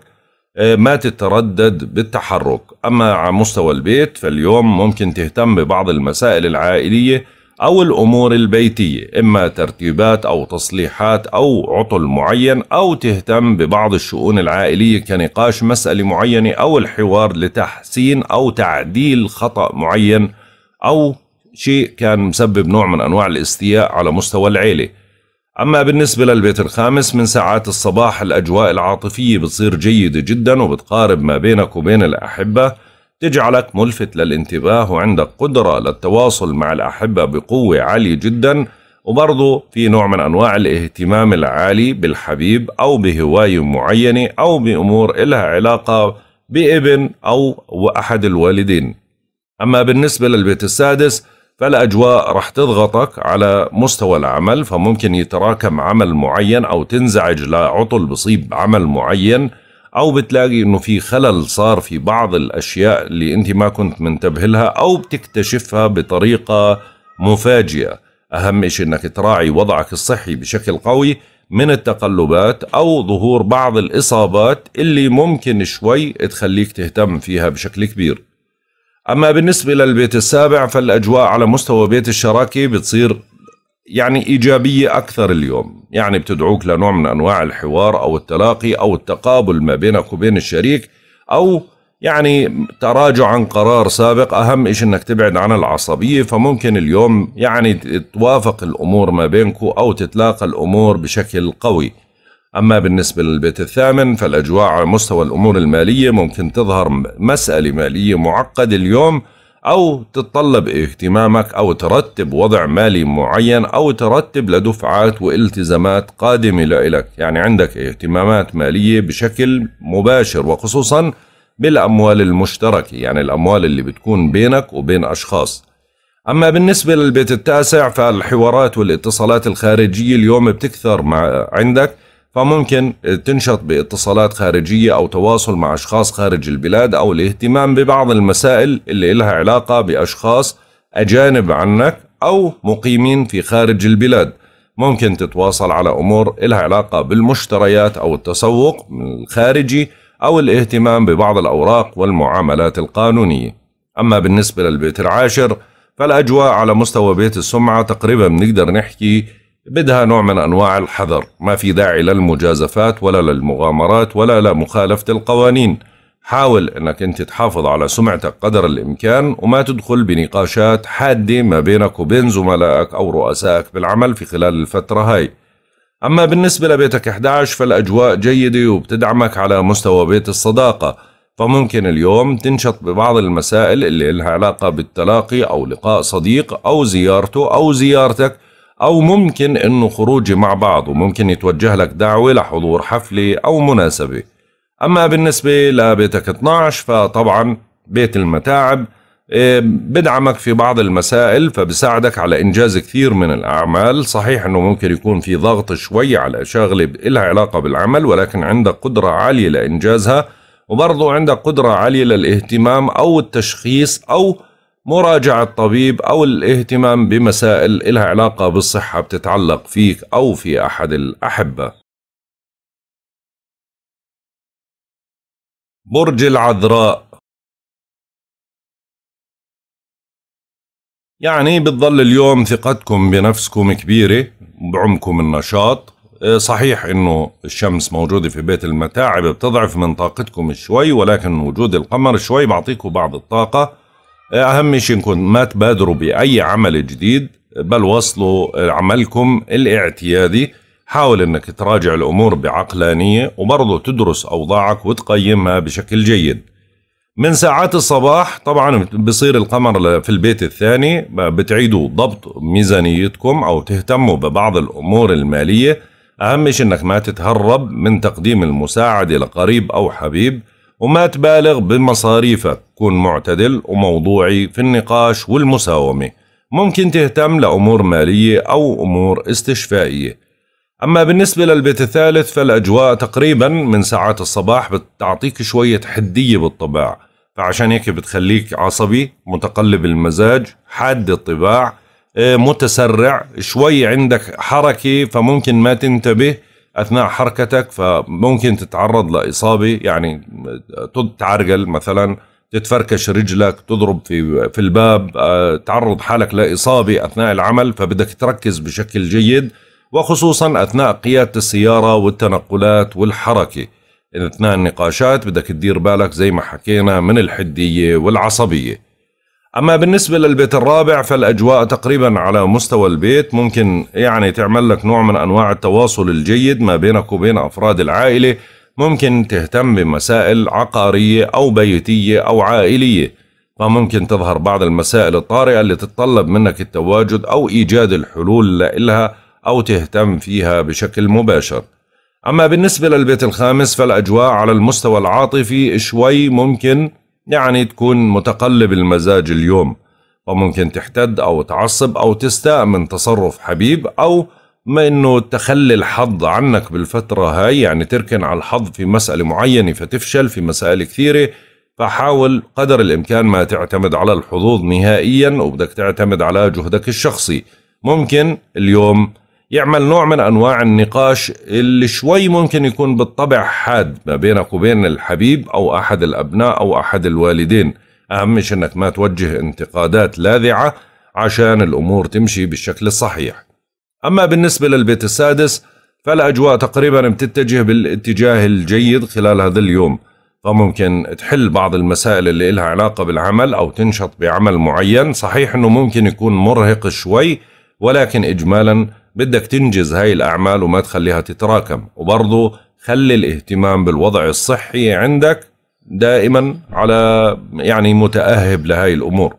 ما تتردد بالتحرك أما على مستوى البيت فاليوم ممكن تهتم ببعض المسائل العائلية أو الأمور البيتية إما ترتيبات أو تصليحات أو عطل معين أو تهتم ببعض الشؤون العائلية كنقاش مسألة معينة أو الحوار لتحسين أو تعديل خطأ معين أو شيء كان مسبب نوع من أنواع الاستياء على مستوى العيلة أما بالنسبة للبيت الخامس من ساعات الصباح الأجواء العاطفية بتصير جيدة جدا وبتقارب ما بينك وبين الأحبة تجعلك ملفت للانتباه وعندك قدرة للتواصل مع الأحبة بقوة عالية جدا وبرضه في نوع من أنواع الاهتمام العالي بالحبيب أو بهواية معينة أو بأمور إلها علاقة بابن أو أحد الوالدين أما بالنسبة للبيت السادس فالأجواء رح تضغطك على مستوى العمل فممكن يتراكم عمل معين أو تنزعج لعطل بصيب عمل معين او بتلاقي انه في خلل صار في بعض الاشياء اللي انت ما كنت منتبه لها او بتكتشفها بطريقه مفاجئه اهم شيء انك تراعي وضعك الصحي بشكل قوي من التقلبات او ظهور بعض الاصابات اللي ممكن شوي تخليك تهتم فيها بشكل كبير اما بالنسبه للبيت السابع فالاجواء على مستوى بيت الشراكه بتصير يعني إيجابية أكثر اليوم يعني بتدعوك لنوع من أنواع الحوار أو التلاقي أو التقابل ما بينك وبين الشريك أو يعني تراجع عن قرار سابق أهم شيء أنك تبعد عن العصبية فممكن اليوم يعني توافق الأمور ما بينك أو تتلاقى الأمور بشكل قوي أما بالنسبة للبيت الثامن فالأجواء على مستوى الأمور المالية ممكن تظهر مسألة مالية معقدة اليوم أو تتطلب اهتمامك أو ترتب وضع مالي معين أو ترتب لدفعات والتزامات قادمة لإلك يعني عندك اهتمامات مالية بشكل مباشر وخصوصا بالأموال المشتركة يعني الأموال اللي بتكون بينك وبين أشخاص أما بالنسبة للبيت التاسع فالحوارات والاتصالات الخارجية اليوم بتكثر مع عندك فممكن تنشط باتصالات خارجية أو تواصل مع أشخاص خارج البلاد أو الاهتمام ببعض المسائل اللي لها علاقة بأشخاص أجانب عنك أو مقيمين في خارج البلاد ممكن تتواصل على أمور لها علاقة بالمشتريات أو التسوق الخارجي أو الاهتمام ببعض الأوراق والمعاملات القانونية أما بالنسبة للبيت العاشر فالأجواء على مستوى بيت السمعة تقريبا بنقدر نحكي بدها نوع من أنواع الحذر ما في داعي للمجازفات ولا للمغامرات ولا لمخالفة القوانين حاول أنك أنت تحافظ على سمعتك قدر الإمكان وما تدخل بنقاشات حادة ما بينك وبين زملائك أو رؤسائك بالعمل في خلال الفترة هاي أما بالنسبة لبيتك 11 فالأجواء جيدة وبتدعمك على مستوى بيت الصداقة فممكن اليوم تنشط ببعض المسائل اللي لها علاقة بالتلاقي أو لقاء صديق أو زيارته أو زيارتك أو ممكن إنه خروجي مع بعض وممكن يتوجه لك دعوة لحضور حفلة أو مناسبة أما بالنسبة لبيتك 12 فطبعا بيت المتاعب إيه، بدعمك في بعض المسائل فبساعدك على إنجاز كثير من الأعمال صحيح أنه ممكن يكون في ضغط شوي على شغلة لها علاقة بالعمل ولكن عندك قدرة عالية لإنجازها وبرضو عندك قدرة عالية للاهتمام أو التشخيص أو مراجعة طبيب أو الاهتمام بمسائل إلها علاقة بالصحة
بتتعلق فيك أو في أحد الأحبة برج العذراء يعني بتضل اليوم ثقتكم بنفسكم
كبيرة بعمكم النشاط آه، صحيح انه الشمس موجودة في بيت المتاعب بتضعف من طاقتكم شوي ولكن وجود القمر شوي بعطيكم بعض الطاقة اهم شيء نكون ما تبادروا باي عمل جديد بل وصلوا عملكم الاعتيادي حاول انك تراجع الامور بعقلانيه وبرضه تدرس اوضاعك وتقيمها بشكل جيد من ساعات الصباح طبعا بصير القمر في البيت الثاني بتعيدوا ضبط ميزانيتكم او تهتموا ببعض الامور الماليه اهم شيء انك ما تتهرب من تقديم المساعده لقريب او حبيب وما تبالغ بمصاريفك كن معتدل وموضوعي في النقاش والمساومة ممكن تهتم لأمور مالية أو أمور استشفائية أما بالنسبة للبيت الثالث فالأجواء تقريبا من ساعات الصباح بتعطيك شوية حدية بالطباع فعشان هيك بتخليك عصبي متقلب المزاج حاد الطباع متسرع شوي عندك حركة فممكن ما تنتبه اثناء حركتك فممكن تتعرض لاصابه يعني تعرقل مثلا تتفركش رجلك تضرب في في الباب آه، تعرض حالك لاصابه اثناء العمل فبدك تركز بشكل جيد وخصوصا اثناء قياده السياره والتنقلات والحركه اثناء النقاشات بدك تدير بالك زي ما حكينا من الحديه والعصبيه أما بالنسبة للبيت الرابع فالأجواء تقريبا على مستوى البيت ممكن يعني تعمل لك نوع من أنواع التواصل الجيد ما بينك وبين أفراد العائلة ممكن تهتم بمسائل عقارية أو بيتية أو عائلية فممكن تظهر بعض المسائل الطارئة اللي تتطلب منك التواجد أو إيجاد الحلول لها أو تهتم فيها بشكل مباشر أما بالنسبة للبيت الخامس فالأجواء على المستوى العاطفي شوي ممكن يعني تكون متقلب المزاج اليوم فممكن تحتد أو تعصب أو تستاء من تصرف حبيب أو ما انه تخلي الحظ عنك بالفترة هاي يعني تركن على الحظ في مسألة معينة فتفشل في مسائل كثيرة فحاول قدر الامكان ما تعتمد على الحظوظ نهائيا وبدك تعتمد على جهدك الشخصي ممكن اليوم يعمل نوع من انواع النقاش اللي شوي ممكن يكون بالطبع حاد ما بينك وبين الحبيب او احد الابناء او احد الوالدين اهم شيء انك ما توجه انتقادات لاذعه عشان الامور تمشي بالشكل الصحيح اما بالنسبه للبيت السادس فالاجواء تقريبا بتتجه بالاتجاه الجيد خلال هذا اليوم فممكن تحل بعض المسائل اللي إلها علاقة بالعمل أو تنشط بعمل معين صحيح أنه ممكن يكون مرهق شوي ولكن إجمالا بدك تنجز هاي الأعمال وما تخليها تتراكم وبرضه خلي الاهتمام بالوضع الصحي عندك دائما على يعني متأهب لهاي الأمور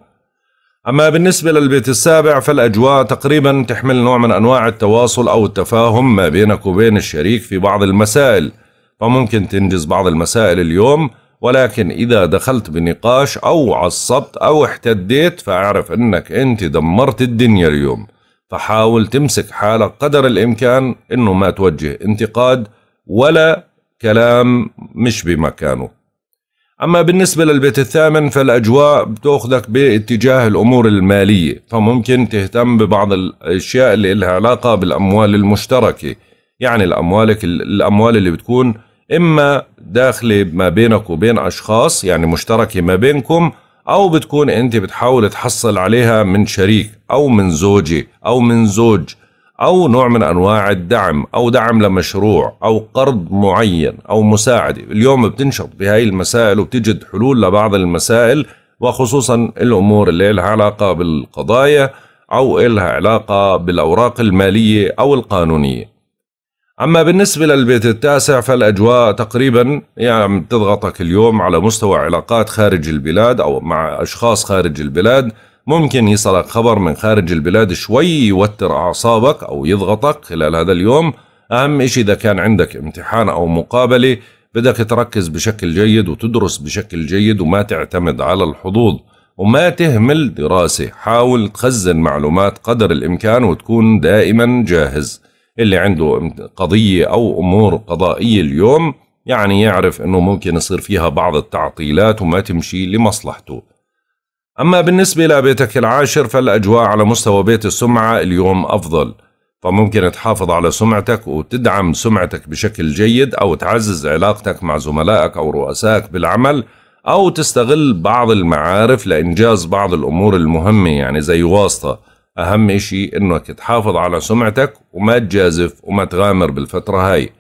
أما بالنسبة للبيت السابع فالأجواء تقريبا تحمل نوع من أنواع التواصل أو التفاهم ما بينك وبين الشريك في بعض المسائل فممكن تنجز بعض المسائل اليوم ولكن إذا دخلت بنقاش أو عصبت أو احتديت فأعرف أنك أنت دمرت الدنيا اليوم فحاول تمسك حالك قدر الامكان انه ما توجه انتقاد ولا كلام مش بمكانه اما بالنسبه للبيت الثامن فالاجواء بتاخذك باتجاه الامور الماليه فممكن تهتم ببعض الاشياء اللي لها علاقه بالاموال المشتركه يعني الاموالك الاموال اللي بتكون اما داخله ما بينك وبين اشخاص يعني مشتركه ما بينكم أو بتكون أنت بتحاول تحصل عليها من شريك أو من زوجة أو من زوج أو نوع من أنواع الدعم أو دعم لمشروع أو قرض معين أو مساعدة اليوم بتنشط بهاي المسائل وبتجد حلول لبعض المسائل وخصوصا الأمور اللي لها علاقة بالقضايا أو لها علاقة بالأوراق المالية أو القانونية أما بالنسبة للبيت التاسع فالأجواء تقريبا يعني تضغطك اليوم على مستوى علاقات خارج البلاد أو مع أشخاص خارج البلاد ممكن يصلك خبر من خارج البلاد شوي يوتر أعصابك أو يضغطك خلال هذا اليوم أهم إشي إذا كان عندك امتحان أو مقابلة بدك تركز بشكل جيد وتدرس بشكل جيد وما تعتمد على الحظوظ وما تهمل دراسة حاول تخزن معلومات قدر الإمكان وتكون دائما جاهز اللي عنده قضية أو أمور قضائية اليوم يعني يعرف أنه ممكن يصير فيها بعض التعطيلات وما تمشي لمصلحته أما بالنسبة لبيتك العاشر فالأجواء على مستوى بيت السمعة اليوم أفضل فممكن تحافظ على سمعتك وتدعم سمعتك بشكل جيد أو تعزز علاقتك مع زملائك أو رؤسائك بالعمل أو تستغل بعض المعارف لإنجاز بعض الأمور المهمة يعني زي واسطة أهم شيء إنك تحافظ على سمعتك وما تجازف وما تغامر بالفترة هاي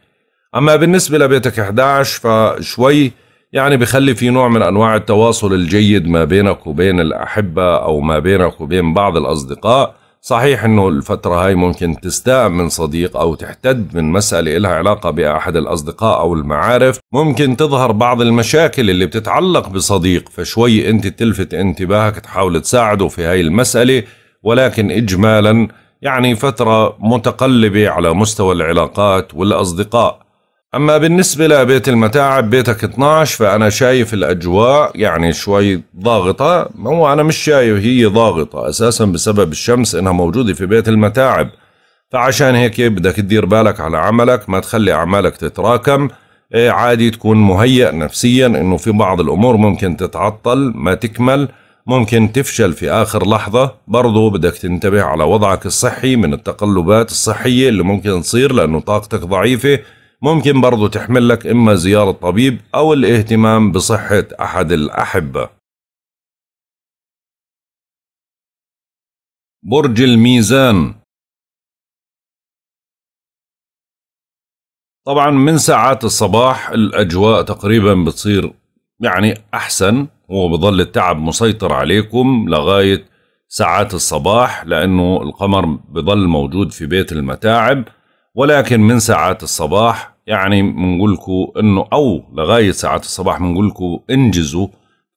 أما بالنسبة لبيتك 11 فشوي يعني بخلي في نوع من أنواع التواصل الجيد ما بينك وبين الأحبة أو ما بينك وبين بعض الأصدقاء صحيح أنه الفترة هاي ممكن تستاء من صديق أو تحتد من مسألة إلها علاقة بأحد الأصدقاء أو المعارف ممكن تظهر بعض المشاكل اللي بتتعلق بصديق فشوي أنت تلفت انتباهك تحاول تساعده في هاي المسألة ولكن إجمالا يعني فترة متقلبة على مستوى العلاقات والأصدقاء أما بالنسبة لبيت المتاعب بيتك 12 فأنا شايف الأجواء يعني شوي ضاغطة هو أنا مش شايف هي ضاغطة أساسا بسبب الشمس إنها موجودة في بيت المتاعب فعشان هيك بدك تدير بالك على عملك ما تخلي أعمالك تتراكم إيه، عادي تكون مهيأ نفسيا إنه في بعض الأمور ممكن تتعطل ما تكمل ممكن تفشل في آخر لحظة برضو بدك تنتبه على وضعك الصحي من التقلبات الصحية اللي ممكن تصير لأنه طاقتك ضعيفة ممكن برضو تحمل لك إما زيارة
طبيب أو الاهتمام بصحة أحد الأحبة
برج الميزان طبعا من ساعات الصباح
الأجواء تقريبا بتصير يعني أحسن وبظل التعب مسيطر عليكم لغاية ساعات الصباح لأنه القمر بظل موجود في بيت المتاعب ولكن من ساعات الصباح يعني بنقولكم انه او لغايه ساعات الصباح بنقولكم انجزوا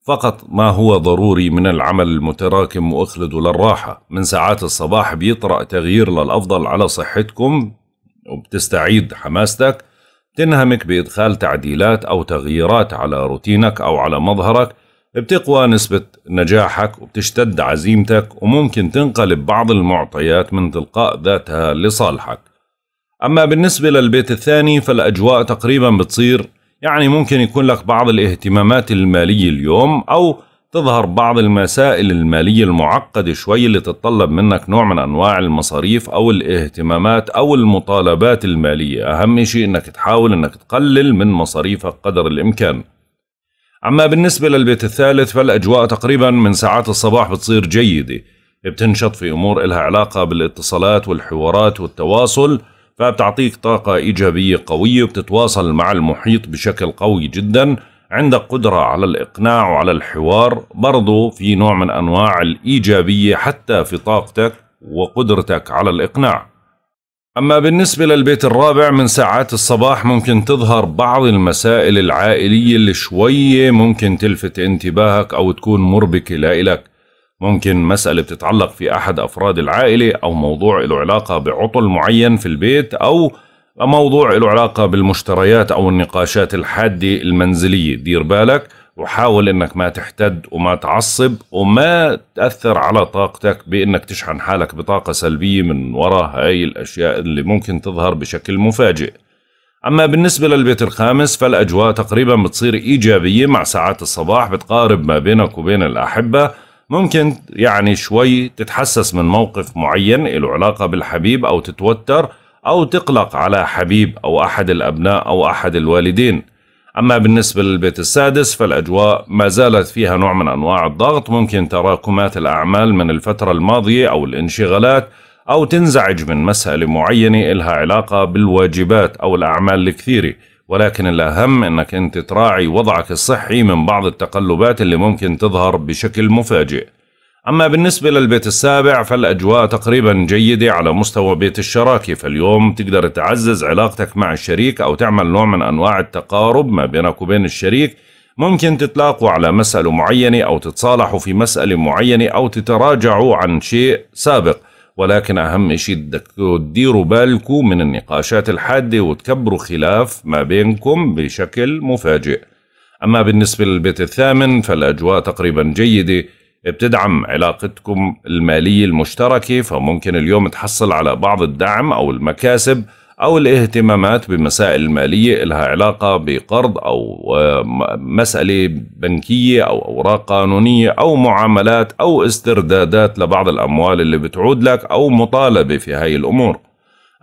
فقط ما هو ضروري من العمل المتراكم واخلدوا للراحه، من ساعات الصباح بيطرأ تغيير للافضل على صحتكم وبتستعيد حماستك، تنهمك بادخال تعديلات او تغييرات على روتينك او على مظهرك بتقوى نسبة نجاحك وبتشتد عزيمتك وممكن تنقلب بعض المعطيات من تلقاء ذاتها لصالحك أما بالنسبة للبيت الثاني فالأجواء تقريبا بتصير يعني ممكن يكون لك بعض الاهتمامات المالية اليوم أو تظهر بعض المسائل المالية المعقدة شوي اللي تتطلب منك نوع من أنواع المصاريف أو الاهتمامات أو المطالبات المالية أهم شيء أنك تحاول أنك تقلل من مصاريفك قدر الإمكان أما بالنسبة للبيت الثالث فالأجواء تقريبا من ساعات الصباح بتصير جيدة بتنشط في أمور إلها علاقة بالاتصالات والحوارات والتواصل فبتعطيك طاقة إيجابية قوية وبتتواصل مع المحيط بشكل قوي جدا عندك قدرة على الإقناع وعلى الحوار برضو في نوع من أنواع الإيجابية حتى في طاقتك وقدرتك على الإقناع أما بالنسبة للبيت الرابع من ساعات الصباح ممكن تظهر بعض المسائل العائلية اللي شوية ممكن تلفت انتباهك أو تكون مربكة لإلك ممكن مسألة بتتعلق في أحد أفراد العائلة أو موضوع له علاقة بعطل معين في البيت أو موضوع له علاقة بالمشتريات أو النقاشات الحادة المنزلية دير بالك وحاول انك ما تحتد وما تعصب وما تاثر على طاقتك بانك تشحن حالك بطاقه سلبيه من وراء هاي الاشياء اللي ممكن تظهر بشكل مفاجئ اما بالنسبه للبيت الخامس فالاجواء تقريبا بتصير ايجابيه مع ساعات الصباح بتقارب ما بينك وبين الاحبه ممكن يعني شوي تتحسس من موقف معين له علاقه بالحبيب او تتوتر او تقلق على حبيب او احد الابناء او احد الوالدين أما بالنسبة للبيت السادس فالأجواء ما زالت فيها نوع من أنواع الضغط ممكن تراكمات الأعمال من الفترة الماضية أو الانشغالات أو تنزعج من مسألة معينة إلها علاقة بالواجبات أو الأعمال الكثيرة ولكن الأهم أنك أنت تراعي وضعك الصحي من بعض التقلبات اللي ممكن تظهر بشكل مفاجئ أما بالنسبة للبيت السابع فالأجواء تقريبا جيدة على مستوى بيت الشراكة فاليوم تقدر تعزز علاقتك مع الشريك أو تعمل نوع من أنواع التقارب ما بينك وبين الشريك ممكن تتلاقوا على مسألة معينة أو تتصالحوا في مسألة معينة أو تتراجعوا عن شيء سابق ولكن أهم شيء تديروا بالكم من النقاشات الحادة وتكبروا خلاف ما بينكم بشكل مفاجئ أما بالنسبة للبيت الثامن فالأجواء تقريبا جيدة بتدعم علاقتكم المالية المشتركة فممكن اليوم تحصل على بعض الدعم أو المكاسب أو الاهتمامات بمسائل المالية لها علاقة بقرض أو آه، مسألة بنكية أو أوراق قانونية أو معاملات أو استردادات لبعض الأموال اللي بتعود لك أو مطالبة في هاي الأمور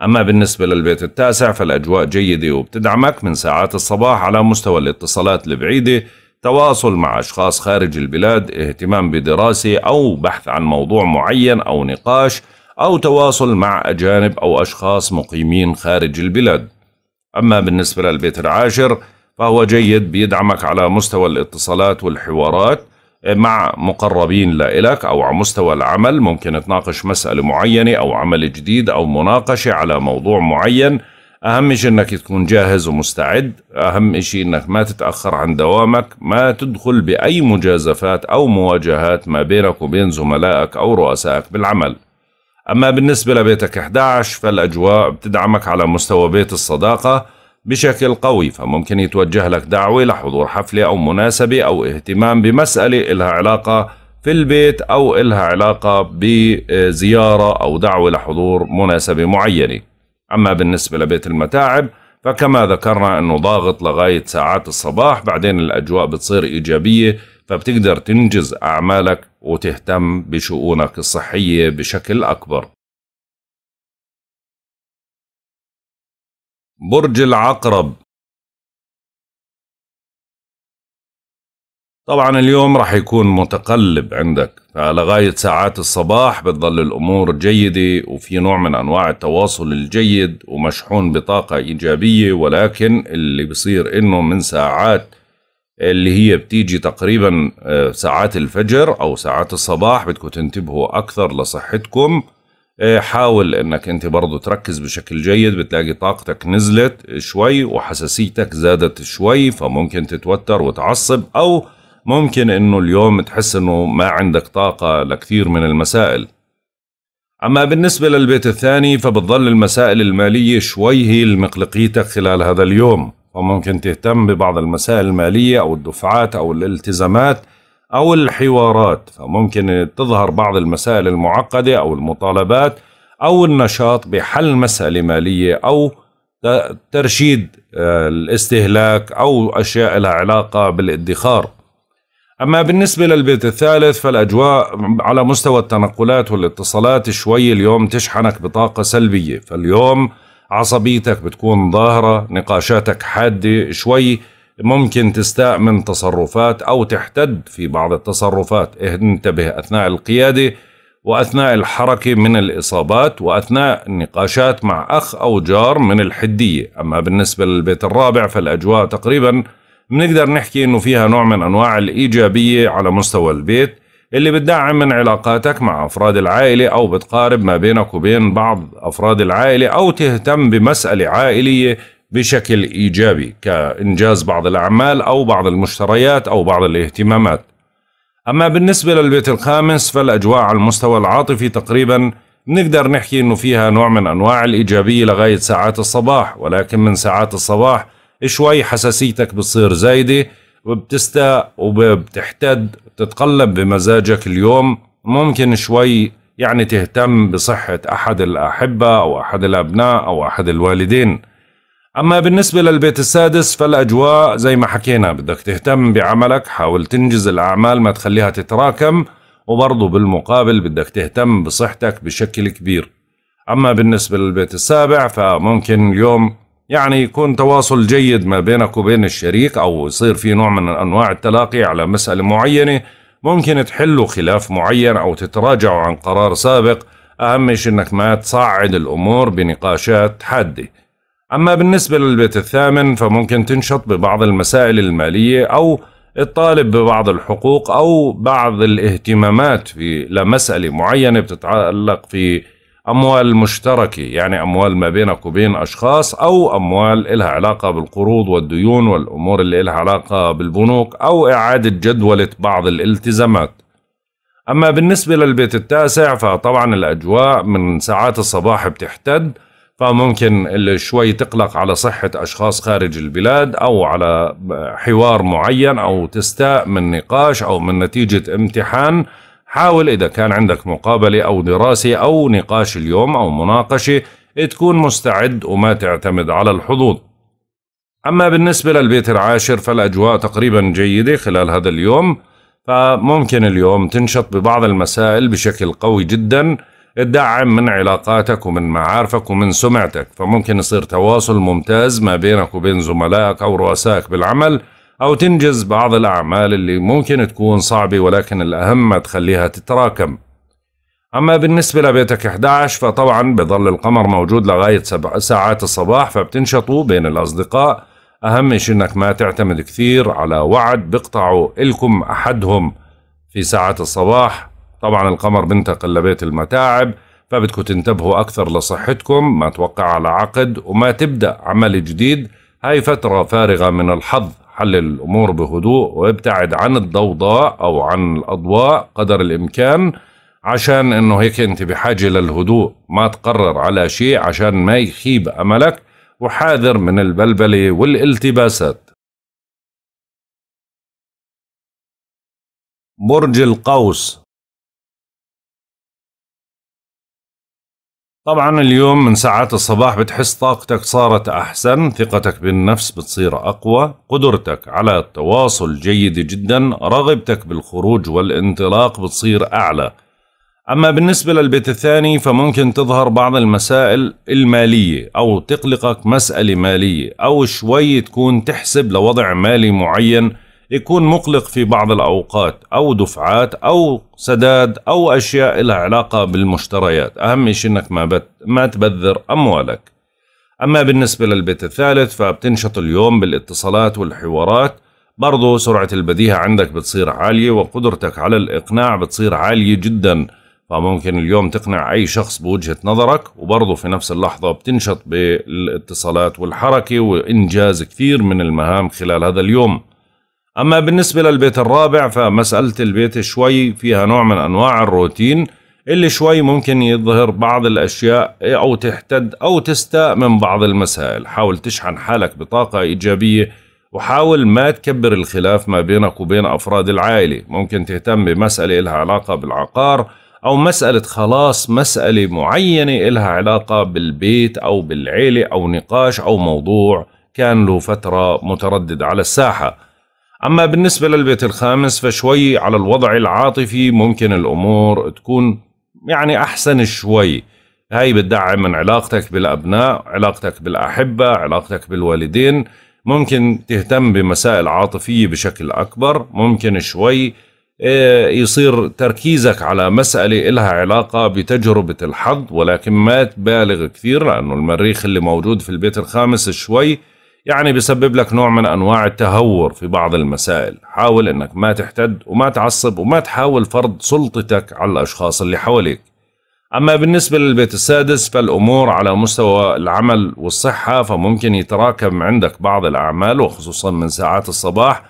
أما بالنسبة للبيت التاسع فالأجواء جيدة وبتدعمك من ساعات الصباح على مستوى الاتصالات البعيدة تواصل مع أشخاص خارج البلاد اهتمام بدراسة أو بحث عن موضوع معين أو نقاش أو تواصل مع أجانب أو أشخاص مقيمين خارج البلاد أما بالنسبة للبيت العاشر فهو جيد بيدعمك على مستوى الاتصالات والحوارات مع مقربين لإلك أو على مستوى العمل ممكن تناقش مسألة معينة أو عمل جديد أو مناقشة على موضوع معين اهم شيء انك تكون جاهز ومستعد اهم شيء انك ما تتاخر عن دوامك ما تدخل باي مجازفات او مواجهات ما بينك وبين زملائك او رؤسائك بالعمل اما بالنسبه لبيتك 11 فالاجواء بتدعمك على مستوى بيت الصداقه بشكل قوي فممكن يتوجه لك دعوه لحضور حفله او مناسبه او اهتمام بمساله إلها علاقه في البيت او إلها علاقه بزياره او دعوه لحضور مناسبه معينه أما بالنسبة لبيت المتاعب فكما ذكرنا أنه ضاغط لغاية ساعات الصباح بعدين الأجواء بتصير إيجابية فبتقدر تنجز أعمالك
وتهتم بشؤونك الصحية بشكل أكبر برج العقرب طبعا اليوم راح يكون متقلب عندك
لغاية ساعات الصباح بتظل الأمور جيدة وفي نوع من أنواع التواصل الجيد ومشحون بطاقة إيجابية ولكن اللي بصير إنه من ساعات اللي هي بتيجي تقريبا آه، ساعات الفجر أو ساعات الصباح بدكم تنتبهوا أكثر لصحتكم آه، حاول انك انت برضه تركز بشكل جيد بتلاقي طاقتك نزلت شوي وحساسيتك زادت شوي فممكن تتوتر وتعصب او ممكن انه اليوم تحس انه ما عندك طاقة لكثير من المسائل أما بالنسبة للبيت الثاني فبتظل المسائل المالية شوي هي المقلقيتك خلال هذا اليوم فممكن تهتم ببعض المسائل المالية أو الدفعات أو الالتزامات أو الحوارات فممكن تظهر بعض المسائل المعقدة أو المطالبات أو النشاط بحل مسألة مالية أو ترشيد آه، الاستهلاك أو أشياء لها علاقة بالادخار أما بالنسبة للبيت الثالث فالأجواء على مستوى التنقلات والاتصالات شوي اليوم تشحنك بطاقة سلبية فاليوم عصبيتك بتكون ظاهرة نقاشاتك حادة شوي ممكن تستاء من تصرفات أو تحتد في بعض التصرفات انتبه أثناء القيادة وأثناء الحركة من الإصابات وأثناء النقاشات مع أخ أو جار من الحدية أما بالنسبة للبيت الرابع فالأجواء تقريباً بنقدر نحكي انه فيها نوع من انواع الايجابيه على مستوى البيت اللي بتدعم من علاقاتك مع افراد العائله او بتقارب ما بينك وبين بعض افراد العائله او تهتم بمساله عائليه بشكل ايجابي كانجاز بعض الاعمال او بعض المشتريات او بعض الاهتمامات. اما بالنسبه للبيت الخامس فالاجواء على المستوى العاطفي تقريبا بنقدر نحكي انه فيها نوع من انواع الايجابيه لغايه ساعات الصباح ولكن من ساعات الصباح شوي حساسيتك بتصير زايدة وبتستاء وبتحتد تتقلب بمزاجك اليوم ممكن شوي يعني تهتم بصحة أحد الأحبة أو أحد الأبناء أو أحد الوالدين أما بالنسبة للبيت السادس فالأجواء زي ما حكينا بدك تهتم بعملك حاول تنجز الأعمال ما تخليها تتراكم وبرضه بالمقابل بدك تهتم بصحتك بشكل كبير أما بالنسبة للبيت السابع فممكن اليوم يعني يكون تواصل جيد ما بينك وبين الشريك أو يصير في نوع من أنواع التلاقي على مسألة معينة ممكن تحلوا خلاف معين أو تتراجعوا عن قرار سابق أهم شيء أنك ما تصعد الأمور بنقاشات حادة أما بالنسبة للبيت الثامن فممكن تنشط ببعض المسائل المالية أو الطالب ببعض الحقوق أو بعض الاهتمامات في لمسألة معينة بتتعلق في أموال مشتركة يعني أموال ما بينك وبين أشخاص أو أموال إلها علاقة بالقروض والديون والأمور اللي إلها علاقة بالبنوك أو إعادة جدولة بعض الالتزامات أما بالنسبة للبيت التاسع فطبعا الأجواء من ساعات الصباح بتحتد فممكن شوي تقلق على صحة أشخاص خارج البلاد أو على حوار معين أو تستاء من نقاش أو من نتيجة امتحان حاول إذا كان عندك مقابلة أو دراسة أو نقاش اليوم أو مناقشة تكون مستعد وما تعتمد على الحظوظ أما بالنسبة للبيت العاشر فالأجواء تقريبا جيدة خلال هذا اليوم فممكن اليوم تنشط ببعض المسائل بشكل قوي جدا تدعم من علاقاتك ومن معارفك ومن سمعتك فممكن يصير تواصل ممتاز ما بينك وبين زملائك أو رؤسائك بالعمل أو تنجز بعض الأعمال اللي ممكن تكون صعبة ولكن الأهم ما تخليها تتراكم أما بالنسبة لبيتك 11 فطبعا بظل القمر موجود لغاية سبع ساعات الصباح فبتنشطوا بين الأصدقاء أهم شيء أنك ما تعتمد كثير على وعد بيقطعوا إلكم أحدهم في ساعات الصباح طبعا القمر بنتقل لبيت المتاعب فبدكم تنتبهوا أكثر لصحتكم ما توقع على عقد وما تبدأ عمل جديد هاي فترة فارغة من الحظ حل الامور بهدوء وابتعد عن الضوضاء او عن الاضواء قدر الامكان عشان انه هيك انت بحاجه للهدوء ما تقرر على شيء عشان ما
يخيب املك وحاذر من البلبله والالتباسات
برج القوس طبعا اليوم من ساعات
الصباح بتحس طاقتك صارت أحسن ثقتك بالنفس بتصير أقوى قدرتك
على التواصل جيدة جدا رغبتك بالخروج والانطلاق بتصير أعلى أما بالنسبة للبيت الثاني فممكن تظهر بعض المسائل المالية أو تقلقك مسألة مالية أو شوي تكون تحسب لوضع مالي معين يكون مقلق في بعض الأوقات أو دفعات أو سداد أو أشياء لها علاقة بالمشتريات أهم شيء أنك ما, بت... ما تبذر أموالك أما بالنسبة للبيت الثالث فبتنشط اليوم بالاتصالات والحوارات برضو سرعة البديهة عندك بتصير عالية وقدرتك على الإقناع بتصير عالية جدا فممكن اليوم تقنع أي شخص بوجهة نظرك وبرضو في نفس اللحظة بتنشط بالاتصالات والحركة وإنجاز كثير من المهام خلال هذا اليوم أما بالنسبة للبيت الرابع فمسألة البيت شوي فيها نوع من أنواع الروتين اللي شوي ممكن يظهر بعض الأشياء أو تحتد أو تستاء من بعض المسائل حاول تشحن حالك بطاقة إيجابية وحاول ما تكبر الخلاف ما بينك وبين أفراد العائلة ممكن تهتم بمسألة لها علاقة بالعقار أو مسألة خلاص مسألة معينة لها علاقة بالبيت أو بالعيلة أو نقاش أو موضوع كان له فترة متردد على الساحة أما بالنسبة للبيت الخامس فشوي على الوضع العاطفي ممكن الأمور تكون يعني أحسن شوي هاي بتدعم من علاقتك بالأبناء علاقتك بالأحبة علاقتك بالوالدين ممكن تهتم بمسائل عاطفية بشكل أكبر ممكن شوي آه، يصير تركيزك على مسألة إلها علاقة بتجربة الحظ ولكن ما تبالغ كثير لأنه المريخ اللي موجود في البيت الخامس شوي يعني بيسبب لك نوع من أنواع التهور في بعض المسائل حاول أنك ما تحتد وما تعصب وما تحاول فرض سلطتك على الأشخاص اللي حواليك أما بالنسبة للبيت السادس فالأمور على مستوى العمل والصحة فممكن يتراكم عندك بعض الأعمال وخصوصا من ساعات الصباح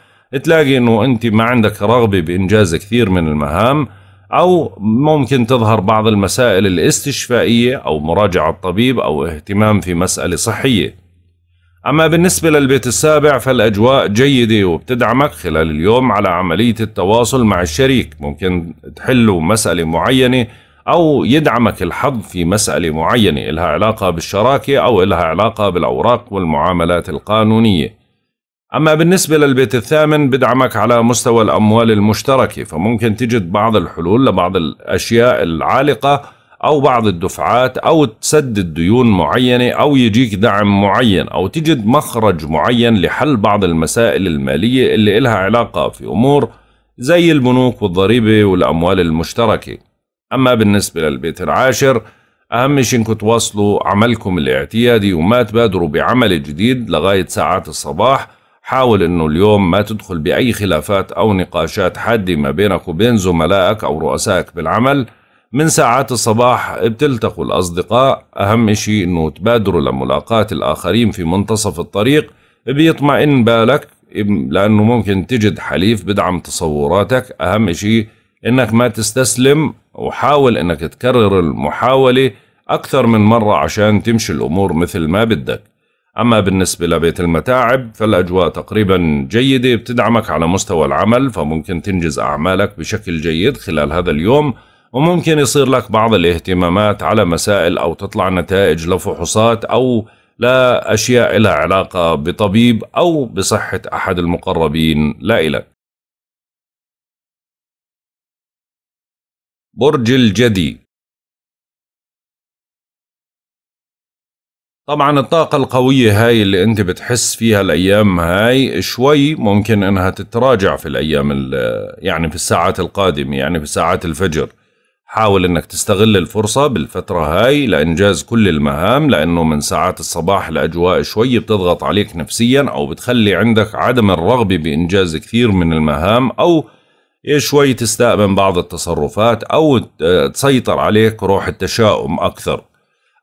تلاقي أنه أنت ما عندك رغبة بإنجاز كثير من المهام أو ممكن تظهر بعض المسائل الاستشفائية أو مراجعة الطبيب أو اهتمام في مسألة صحية أما بالنسبة للبيت السابع فالأجواء جيدة وبتدعمك خلال اليوم على عملية التواصل مع الشريك ممكن تحلوا مسألة معينة أو يدعمك الحظ في مسألة معينة إلها علاقة بالشراكة أو إلها علاقة بالأوراق والمعاملات القانونية أما بالنسبة للبيت الثامن بدعمك على مستوى الأموال المشتركة فممكن تجد بعض الحلول لبعض الأشياء العالقة او بعض الدفعات او تسدد ديون معينه او يجيك دعم معين او تجد مخرج معين لحل بعض المسائل الماليه اللي إلها علاقه في امور زي البنوك والضريبه والاموال المشتركه. اما بالنسبه للبيت العاشر اهم شيء انكم تواصلوا عملكم الاعتيادي وما تبادروا بعمل جديد لغايه ساعات الصباح حاول انه اليوم ما تدخل باي خلافات او نقاشات حاده ما بينك وبين زملائك او رؤسائك بالعمل من ساعات الصباح بتلتقوا الأصدقاء أهم شيء أنه تبادروا لملاقاة الآخرين في منتصف الطريق بيطمئن بالك لأنه ممكن تجد حليف بدعم تصوراتك أهم شيء أنك ما تستسلم وحاول أنك تكرر المحاولة أكثر من مرة عشان تمشي الأمور مثل ما بدك أما بالنسبة لبيت المتاعب فالأجواء تقريبا جيدة بتدعمك على مستوى العمل فممكن تنجز أعمالك بشكل جيد خلال هذا اليوم وممكن يصير لك بعض الاهتمامات على مسائل أو تطلع نتائج لفحوصات
أو لأشياء لها علاقة بطبيب أو بصحة أحد
المقربين لا إلك برج الجدي
طبعا الطاقة القوية هاي اللي انت بتحس فيها الايام هاي شوي
ممكن انها تتراجع في الايام يعني في الساعات القادمة يعني في ساعات الفجر حاول انك تستغل الفرصة بالفترة هاي لانجاز كل المهام لانه من ساعات الصباح الاجواء شوي بتضغط عليك نفسيا او بتخلي عندك عدم الرغبة بانجاز كثير من المهام او إيه شوي تستأمن بعض التصرفات او تسيطر عليك روح التشاؤم اكثر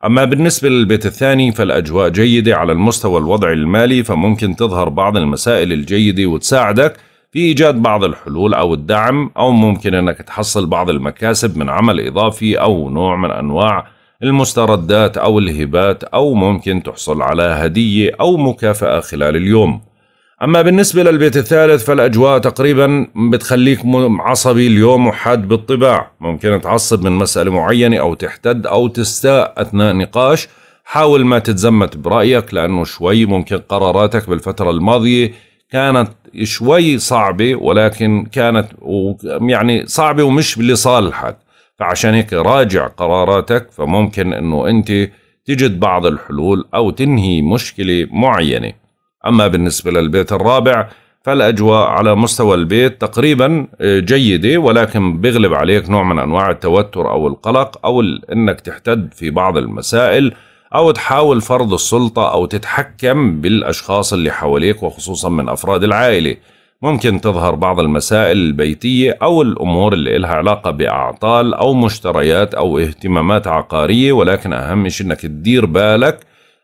أما بالنسبة للبيت الثاني فالأجواء جيدة على المستوى الوضعي المالي فممكن تظهر بعض المسائل الجيدة وتساعدك في إيجاد بعض الحلول أو الدعم أو ممكن أنك تحصل بعض المكاسب من عمل إضافي أو نوع من أنواع المستردات أو الهبات أو ممكن تحصل على هدية أو مكافأة خلال اليوم أما بالنسبة للبيت الثالث فالأجواء تقريبا بتخليك عصبي اليوم وحاد بالطباع ممكن تعصب من مسألة معينة أو تحتد أو تستاء أثناء نقاش حاول ما تتزمت برأيك لأنه شوي ممكن قراراتك بالفترة الماضية كانت شوي صعبة ولكن كانت يعني صعبة ومش لصالحك فعشان هيك راجع قراراتك فممكن انه انت تجد بعض الحلول او تنهي مشكلة معينة اما بالنسبة للبيت الرابع فالاجواء على مستوى البيت تقريبا آه، جيدة ولكن بيغلب عليك نوع من انواع التوتر او القلق او انك تحتد في بعض المسائل أو تحاول فرض السلطة أو تتحكم بالأشخاص اللي حواليك وخصوصا من أفراد العائلة ممكن تظهر بعض المسائل البيتية أو الأمور اللي إلها علاقة بأعطال أو مشتريات أو اهتمامات عقارية ولكن أهم شيء أنك تدير بالك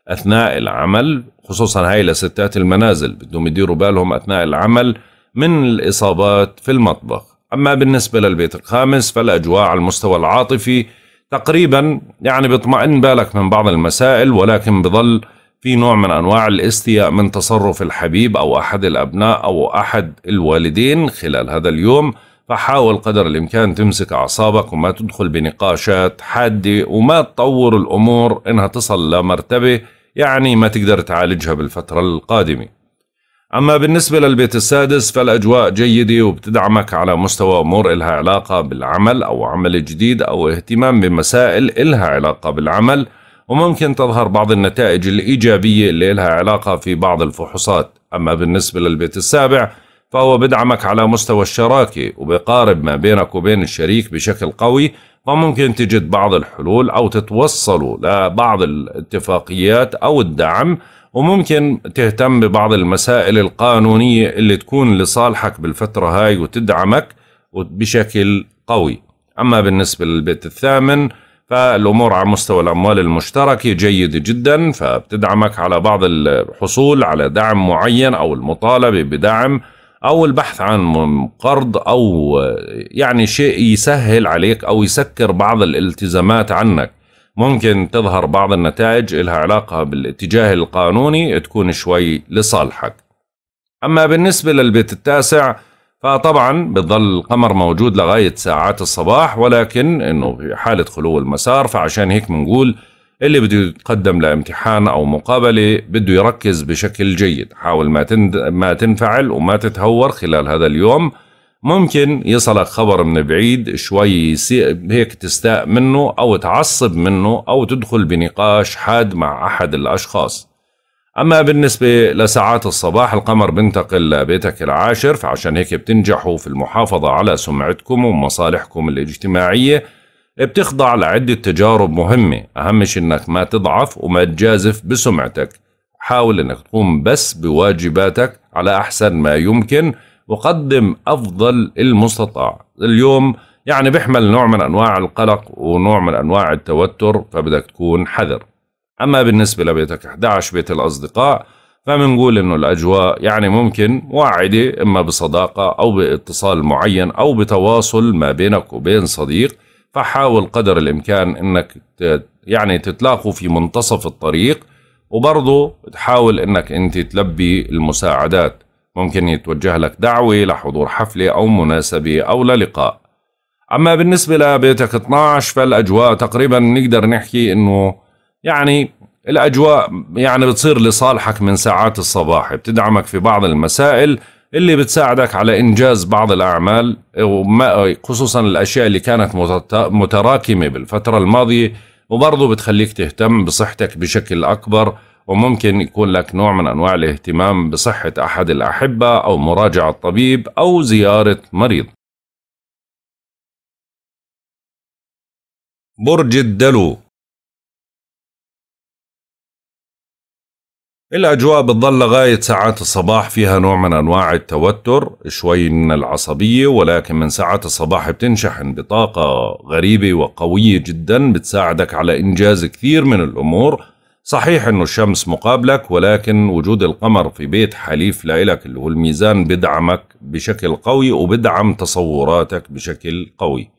أثناء العمل خصوصا هاي لستات المنازل بدهم يديروا بالهم أثناء العمل من الإصابات في المطبخ أما بالنسبة للبيت الخامس فالأجواء على المستوى العاطفي تقريبا يعني بيطمئن بالك من بعض المسائل ولكن بظل في نوع من انواع الاستياء من تصرف الحبيب او احد الابناء او احد الوالدين خلال هذا اليوم فحاول قدر الامكان تمسك اعصابك وما تدخل بنقاشات حاده وما تطور الامور انها تصل لمرتبه يعني ما تقدر تعالجها بالفتره القادمه أما بالنسبة للبيت السادس فالأجواء جيدة وبتدعمك على مستوى أمور إلها علاقة بالعمل أو عمل جديد أو اهتمام بمسائل إلها علاقة بالعمل وممكن تظهر بعض النتائج الإيجابية اللي إلها علاقة في بعض الفحوصات أما بالنسبة للبيت السابع فهو بدعمك على مستوى الشراكة وبقارب ما بينك وبين الشريك بشكل قوي فممكن تجد بعض الحلول أو تتوصلوا لبعض الاتفاقيات أو الدعم وممكن تهتم ببعض المسائل القانونية اللي تكون لصالحك بالفترة هاي وتدعمك بشكل قوي أما بالنسبة للبيت الثامن فالأمور على مستوى الأموال المشتركة جيدة جدا فبتدعمك على بعض الحصول على دعم معين أو المطالبة بدعم أو البحث عن قرض أو يعني شيء يسهل عليك أو يسكر بعض الالتزامات عنك ممكن تظهر بعض النتائج إلها علاقة بالاتجاه القانوني تكون شوي لصالحك أما بالنسبة للبيت التاسع فطبعا بتظل القمر موجود لغاية ساعات الصباح ولكن انه في حالة خلو المسار فعشان هيك بنقول اللي بده يتقدم لامتحان او مقابلة بده يركز بشكل جيد حاول ما, ما تنفعل وما تتهور خلال هذا اليوم ممكن يصلك خبر من بعيد شوي هيك تستاء منه أو تعصب منه أو تدخل بنقاش حاد مع أحد الأشخاص أما بالنسبة لساعات الصباح القمر بنتقل لبيتك العاشر فعشان هيك بتنجحوا في المحافظة على سمعتكم ومصالحكم الاجتماعية بتخضع لعدة تجارب مهمة أهم شيء أنك ما تضعف وما تجازف بسمعتك حاول أنك تقوم بس بواجباتك على أحسن ما يمكن وقدم أفضل المستطاع اليوم يعني بيحمل نوع من أنواع القلق ونوع من أنواع التوتر فبدك تكون حذر أما بالنسبة لبيتك 11 بيت الأصدقاء فبنقول انه الاجواء يعني ممكن واعده اما بصداقه او باتصال معين او بتواصل ما بينك وبين صديق فحاول قدر الامكان انك يعني تتلاقوا في منتصف الطريق وبرضه تحاول انك انت تلبي المساعدات ممكن يتوجه لك دعوة لحضور حفلة أو مناسبة أو للقاء أما بالنسبة لبيتك 12 فالأجواء تقريبا نقدر نحكي إنه يعني الأجواء يعني بتصير لصالحك من ساعات الصباح بتدعمك في بعض المسائل اللي بتساعدك على إنجاز بعض الأعمال خصوصا الأشياء اللي كانت متراكمة بالفترة الماضية وبرضه بتخليك تهتم بصحتك بشكل أكبر وممكن يكون لك نوع من أنواع الاهتمام بصحة أحد الأحبة أو مراجعة
طبيب أو زيارة مريض برج الدلو
الأجواء بتظل لغاية ساعات الصباح فيها نوع من أنواع
التوتر شوي من العصبية ولكن من ساعات الصباح بتنشحن بطاقة غريبة وقوية جدا بتساعدك على إنجاز كثير من الأمور صحيح انه الشمس مقابلك ولكن وجود القمر في بيت حليف لإلك اللي هو الميزان بدعمك بشكل قوي وبدعم تصوراتك بشكل قوي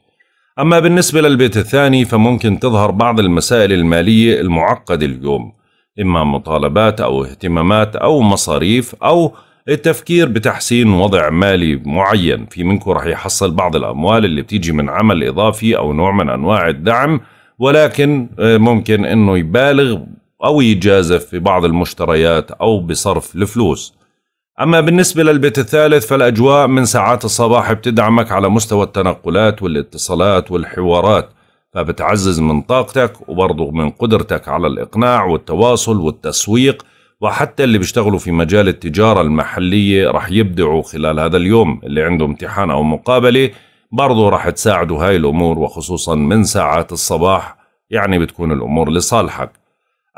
أما بالنسبة للبيت الثاني فممكن تظهر بعض المسائل المالية المعقدة اليوم إما مطالبات أو اهتمامات أو مصاريف أو التفكير بتحسين وضع مالي معين في منكم رح يحصل بعض الأموال اللي بتيجي من عمل إضافي أو نوع من أنواع الدعم ولكن آه، ممكن أنه يبالغ أو يجازف في بعض المشتريات أو بصرف الفلوس أما بالنسبة للبيت الثالث فالأجواء من ساعات الصباح بتدعمك على مستوى التنقلات والاتصالات والحوارات فبتعزز من طاقتك وبرضه من قدرتك على الإقناع والتواصل والتسويق وحتى اللي بيشتغلوا في مجال التجارة المحلية رح يبدعوا خلال هذا اليوم اللي عنده امتحان أو مقابلة برضه رح تساعده هاي الأمور وخصوصا من ساعات الصباح يعني بتكون الأمور لصالحك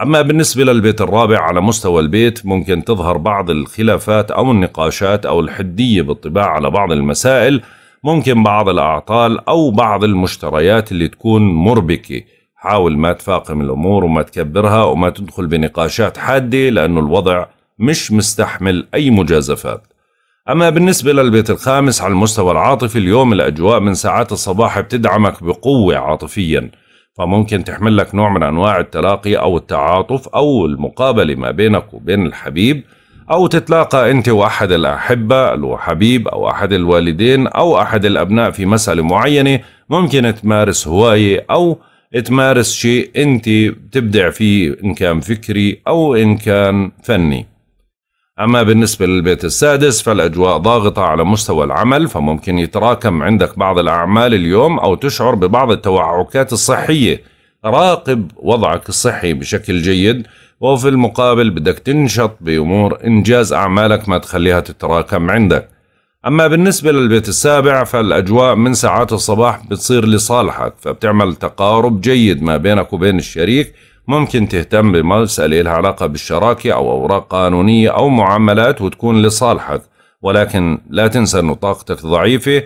أما بالنسبة للبيت الرابع على مستوى البيت ممكن تظهر بعض الخلافات أو النقاشات أو الحدية بالطباع على بعض المسائل ممكن بعض الأعطال أو بعض المشتريات اللي تكون مربكة حاول ما تفاقم الأمور وما تكبرها وما تدخل بنقاشات حادة لأنه الوضع مش مستحمل أي مجازفات أما بالنسبة للبيت الخامس على المستوى العاطفي اليوم الأجواء من ساعات الصباح بتدعمك بقوة عاطفياً فممكن تحمل لك نوع من أنواع التلاقي أو التعاطف أو المقابلة ما بينك وبين الحبيب أو تتلاقى أنت وأحد الأحبة الحبيب أو أحد الوالدين أو أحد الأبناء في مسألة معينة ممكن تمارس هواية أو تمارس شيء أنت تبدع فيه إن كان فكري أو إن كان فني أما بالنسبة للبيت السادس فالأجواء ضاغطة على مستوى العمل فممكن يتراكم عندك بعض الأعمال اليوم أو تشعر ببعض التوعكات الصحية راقب وضعك الصحي بشكل جيد وفي المقابل بدك تنشط بأمور إنجاز أعمالك ما تخليها تتراكم عندك أما بالنسبة للبيت السابع فالأجواء من ساعات الصباح بتصير لصالحك فبتعمل تقارب جيد ما بينك وبين الشريك ممكن تهتم بمسألة لها علاقة بالشراكة أو أوراق قانونية أو معاملات وتكون لصالحك ولكن لا تنسى أن طاقتك ضعيفة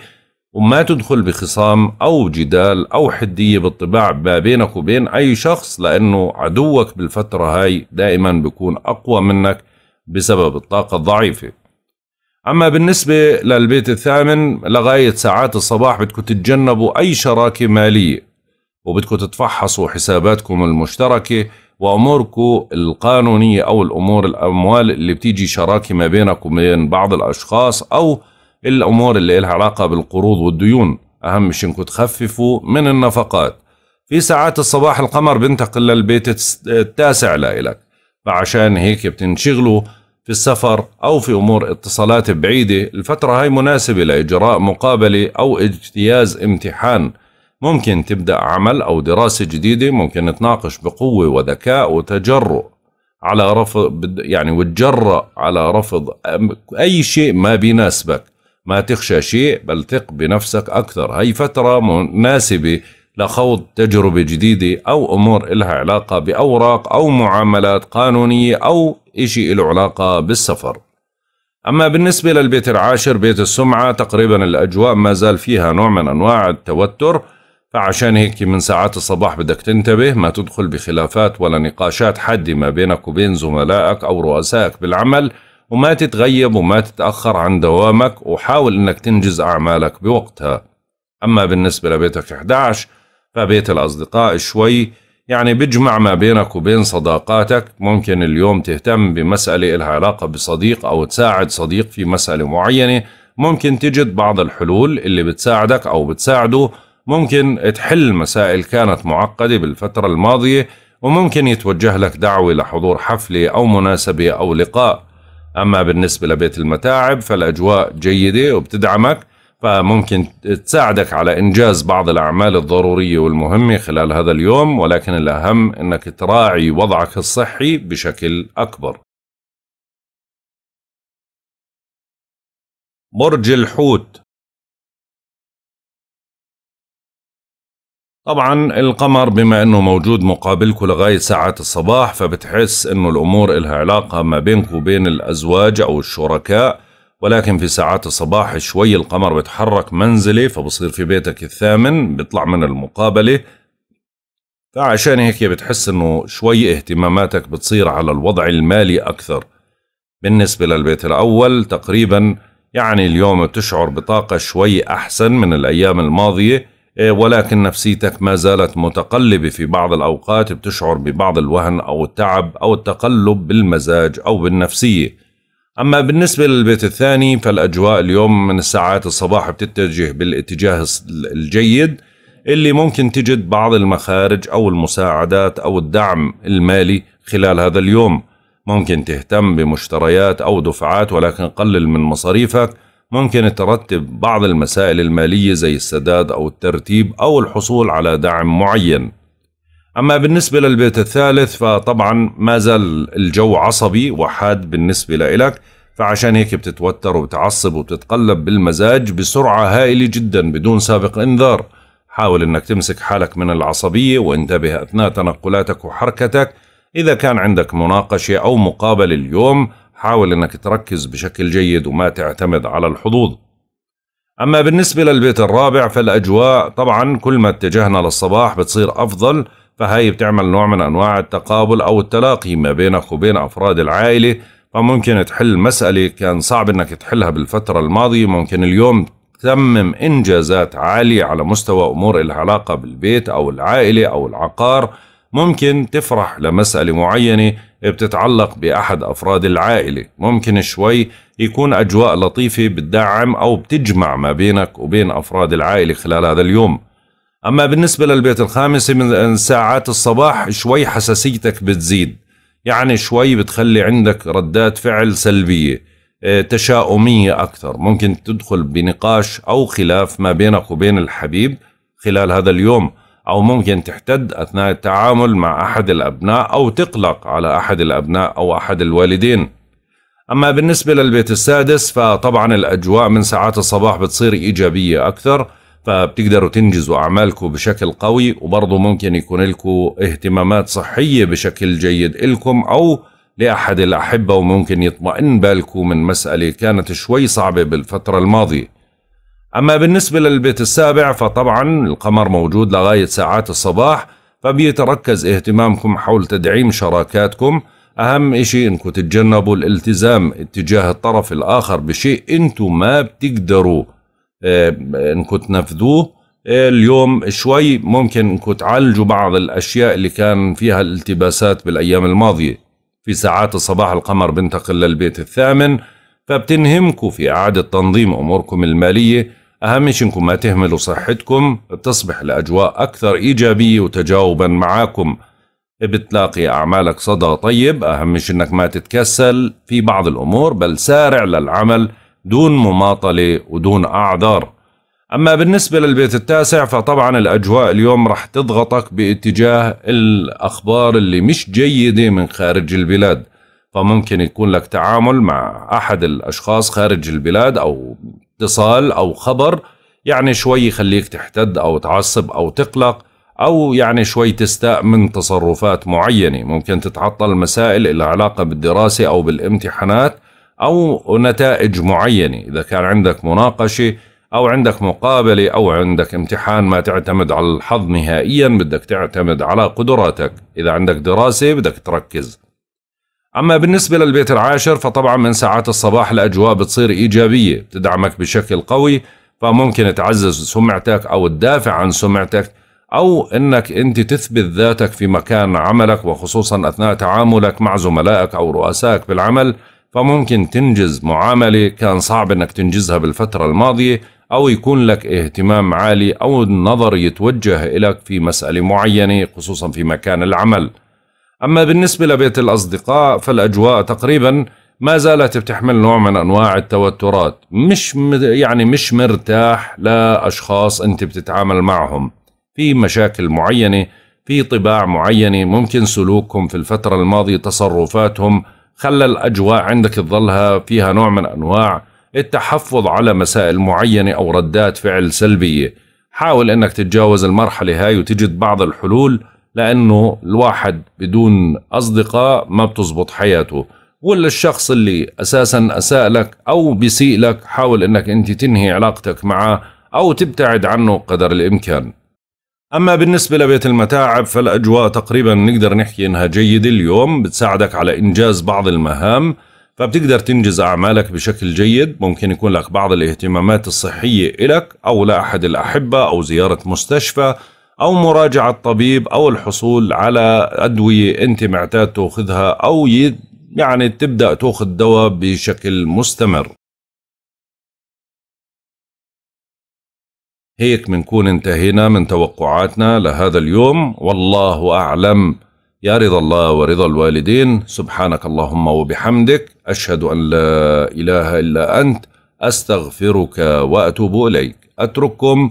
وما تدخل بخصام أو جدال أو حدية بالطباع ما بينك وبين أي شخص لأنه عدوك بالفترة هاي دائما بيكون أقوى منك بسبب الطاقة الضعيفة أما بالنسبة للبيت الثامن لغاية ساعات الصباح بدكم تتجنبوا أي شراكة مالية وبدكم تتفحصوا حساباتكم المشتركة وأموركم القانونية أو الأمور الأموال اللي بتيجي شراكة ما بينك وبين بعض الأشخاص أو الأمور اللي لها علاقة بالقروض والديون أهم شيء إنكم تخففوا من النفقات في ساعات الصباح القمر بينتقل للبيت التاسع لإلك فعشان هيك بتنشغلوا في السفر أو في أمور اتصالات بعيدة الفترة هاي مناسبة لإجراء مقابلة أو اجتياز امتحان ممكن تبدأ عمل أو دراسة جديدة ممكن تناقش بقوة وذكاء وتجرؤ على رفض يعني وتجرأ على رفض أي شيء ما بيناسبك ما تخشى شيء بل ثق بنفسك أكثر هي فترة مناسبة لخوض تجربة جديدة أو أمور إلها علاقة بأوراق أو معاملات قانونية أو إشي له علاقة بالسفر أما بالنسبة للبيت العاشر بيت السمعة تقريبا الأجواء ما زال فيها نوع من أنواع التوتر فعشان هيك من ساعات الصباح بدك تنتبه ما تدخل بخلافات ولا نقاشات حادة ما بينك وبين زملائك أو رؤسائك بالعمل وما تتغيب وما تتأخر عن دوامك وحاول أنك تنجز أعمالك بوقتها أما بالنسبة لبيتك 11 فبيت الأصدقاء شوي يعني بيجمع ما بينك وبين صداقاتك ممكن اليوم تهتم بمسألة إلها علاقة بصديق أو تساعد صديق في مسألة معينة ممكن تجد بعض الحلول اللي بتساعدك أو بتساعده ممكن تحل مسائل كانت معقدة بالفترة الماضية وممكن يتوجه لك دعوة لحضور حفلة أو مناسبة أو لقاء أما بالنسبة لبيت المتاعب فالأجواء جيدة وبتدعمك فممكن تساعدك على إنجاز بعض الأعمال الضرورية
والمهمة خلال هذا اليوم ولكن الأهم أنك تراعي وضعك الصحي
بشكل أكبر برج الحوت
طبعا القمر بما انه موجود مقابلك لغايه ساعات الصباح فبتحس انه
الامور إلها علاقه ما بينك وبين الازواج او الشركاء ولكن في ساعات الصباح شوي القمر بتحرك منزلي فبصير في بيتك الثامن بيطلع من المقابله فعشان هيك بتحس انه شوي اهتماماتك بتصير على الوضع المالي اكثر بالنسبة للبيت الأول تقريبا يعني اليوم بتشعر بطاقة شوي أحسن من الأيام الماضية إيه، ولكن نفسيتك ما زالت متقلبة في بعض الأوقات بتشعر ببعض الوهن أو التعب أو التقلب بالمزاج أو بالنفسية أما بالنسبة للبيت الثاني فالأجواء اليوم من الساعات الصباح بتتجه بالاتجاه الجيد اللي ممكن تجد بعض المخارج أو المساعدات أو الدعم المالي خلال هذا اليوم ممكن تهتم بمشتريات أو دفعات ولكن قلل من مصاريفك ممكن ترتب بعض المسائل المالية زي السداد أو الترتيب أو الحصول على دعم معين أما بالنسبة للبيت الثالث فطبعا ما زال الجو عصبي وحاد بالنسبة لإلك فعشان هيك بتتوتر وبتعصب وبتتقلب بالمزاج بسرعة هائلة جدا بدون سابق إنذار حاول أنك تمسك حالك من العصبية وانتبه أثناء تنقلاتك وحركتك إذا كان عندك مناقشة أو مقابلة اليوم حاول أنك تركز بشكل جيد وما تعتمد على الحظوظ أما بالنسبة للبيت الرابع فالأجواء طبعا كل ما اتجهنا للصباح بتصير أفضل فهي بتعمل نوع من أنواع التقابل أو التلاقي ما بينك وبين أفراد العائلة فممكن تحل مسألة كان صعب أنك تحلها بالفترة الماضية ممكن اليوم تتمم إنجازات عالية على مستوى أمور العلاقة بالبيت أو العائلة أو العقار ممكن تفرح لمسألة معينة بتتعلق بأحد أفراد العائلة ممكن شوي يكون أجواء لطيفة بتدعم أو بتجمع ما بينك وبين أفراد العائلة خلال هذا اليوم أما بالنسبة للبيت الخامس من ساعات الصباح شوي حساسيتك بتزيد يعني شوي بتخلي عندك ردات فعل سلبية آه، تشاؤمية أكثر ممكن تدخل بنقاش أو خلاف ما بينك وبين الحبيب خلال هذا اليوم أو ممكن تحتد أثناء التعامل مع أحد الأبناء أو تقلق على أحد الأبناء أو أحد الوالدين أما بالنسبة للبيت السادس فطبعا الأجواء من ساعات الصباح بتصير إيجابية أكثر فبتقدروا تنجزوا أعمالكم بشكل قوي وبرضه ممكن يكون لكم اهتمامات صحية بشكل جيد إلكم أو لأحد الأحبة وممكن يطمئن بالكم من مسألة كانت شوي صعبة بالفترة الماضية أما بالنسبة للبيت السابع فطبعا القمر موجود لغاية ساعات الصباح فبيتركز اهتمامكم حول تدعيم شراكاتكم أهم إشي إنكم تتجنبوا الالتزام اتجاه الطرف الآخر بشيء أنتم ما بتقدروا آه، إنكم تنفذوه آه، اليوم شوي ممكن إنكم تعالجوا بعض الأشياء اللي كان فيها الالتباسات بالأيام الماضية في ساعات الصباح القمر بنتقل للبيت الثامن فبتنهمكم في إعادة تنظيم أموركم المالية أهم شيء إنكم ما تهملوا صحتكم بتصبح الأجواء أكثر إيجابية وتجاوبا معاكم بتلاقي أعمالك صدى طيب أهم شيء إنك ما تتكسل في بعض الأمور بل سارع للعمل دون مماطلة ودون أعذار أما بالنسبة للبيت التاسع فطبعا الأجواء اليوم رح تضغطك باتجاه الأخبار اللي مش جيدة من خارج البلاد فممكن يكون لك تعامل مع أحد الأشخاص خارج البلاد أو اتصال أو خبر يعني شوي يخليك تحتد أو تعصب أو تقلق أو يعني شوي تستاء من تصرفات معينة ممكن تتعطل مسائل اللي علاقة بالدراسة أو بالامتحانات أو نتائج معينة إذا كان عندك مناقشة أو عندك مقابلة أو عندك امتحان ما تعتمد على الحظ نهائيا بدك تعتمد على قدراتك إذا عندك دراسة بدك تركز أما بالنسبة للبيت العاشر فطبعا من ساعات الصباح الأجواء بتصير إيجابية بتدعمك بشكل قوي فممكن تعزز سمعتك أو تدافع عن سمعتك أو أنك أنت تثبت ذاتك في مكان عملك وخصوصا أثناء تعاملك مع زملائك أو رؤسائك بالعمل فممكن تنجز معاملة كان صعب أنك تنجزها بالفترة الماضية أو يكون لك اهتمام عالي أو النظر يتوجه إليك في مسألة معينة خصوصا في مكان العمل أما بالنسبة لبيت الأصدقاء فالأجواء تقريبا ما زالت بتحمل نوع من أنواع التوترات مش يعني مش مرتاح لأشخاص أنت بتتعامل معهم في مشاكل معينة في طباع معينة ممكن سلوكهم في الفترة الماضية تصرفاتهم خلى الأجواء عندك تظلها فيها نوع من أنواع التحفظ على مسائل معينة أو ردات فعل سلبية حاول أنك تتجاوز المرحلة هاي وتجد بعض الحلول لانه الواحد بدون اصدقاء ما بتزبط حياته ولا الشخص اللي اساسا اساء لك او بيسيء لك حاول انك انت تنهي علاقتك معه او تبتعد عنه قدر الامكان أما بالنسبة لبيت المتاعب فالأجواء تقريبا نقدر نحكي إنها جيدة اليوم بتساعدك على إنجاز بعض المهام فبتقدر تنجز أعمالك بشكل جيد ممكن يكون لك بعض الاهتمامات الصحية إلك أو لأحد الأحبة أو زيارة مستشفى أو مراجعة طبيب أو الحصول على أدوية أنت معتاد تأخذها أو
يعني تبدأ تأخذ دواء بشكل مستمر هيك منكون انتهينا من توقعاتنا
لهذا اليوم والله أعلم يا رضا الله ورضا الوالدين سبحانك اللهم وبحمدك أشهد أن لا إله إلا أنت أستغفرك
وأتوب إليك أترككم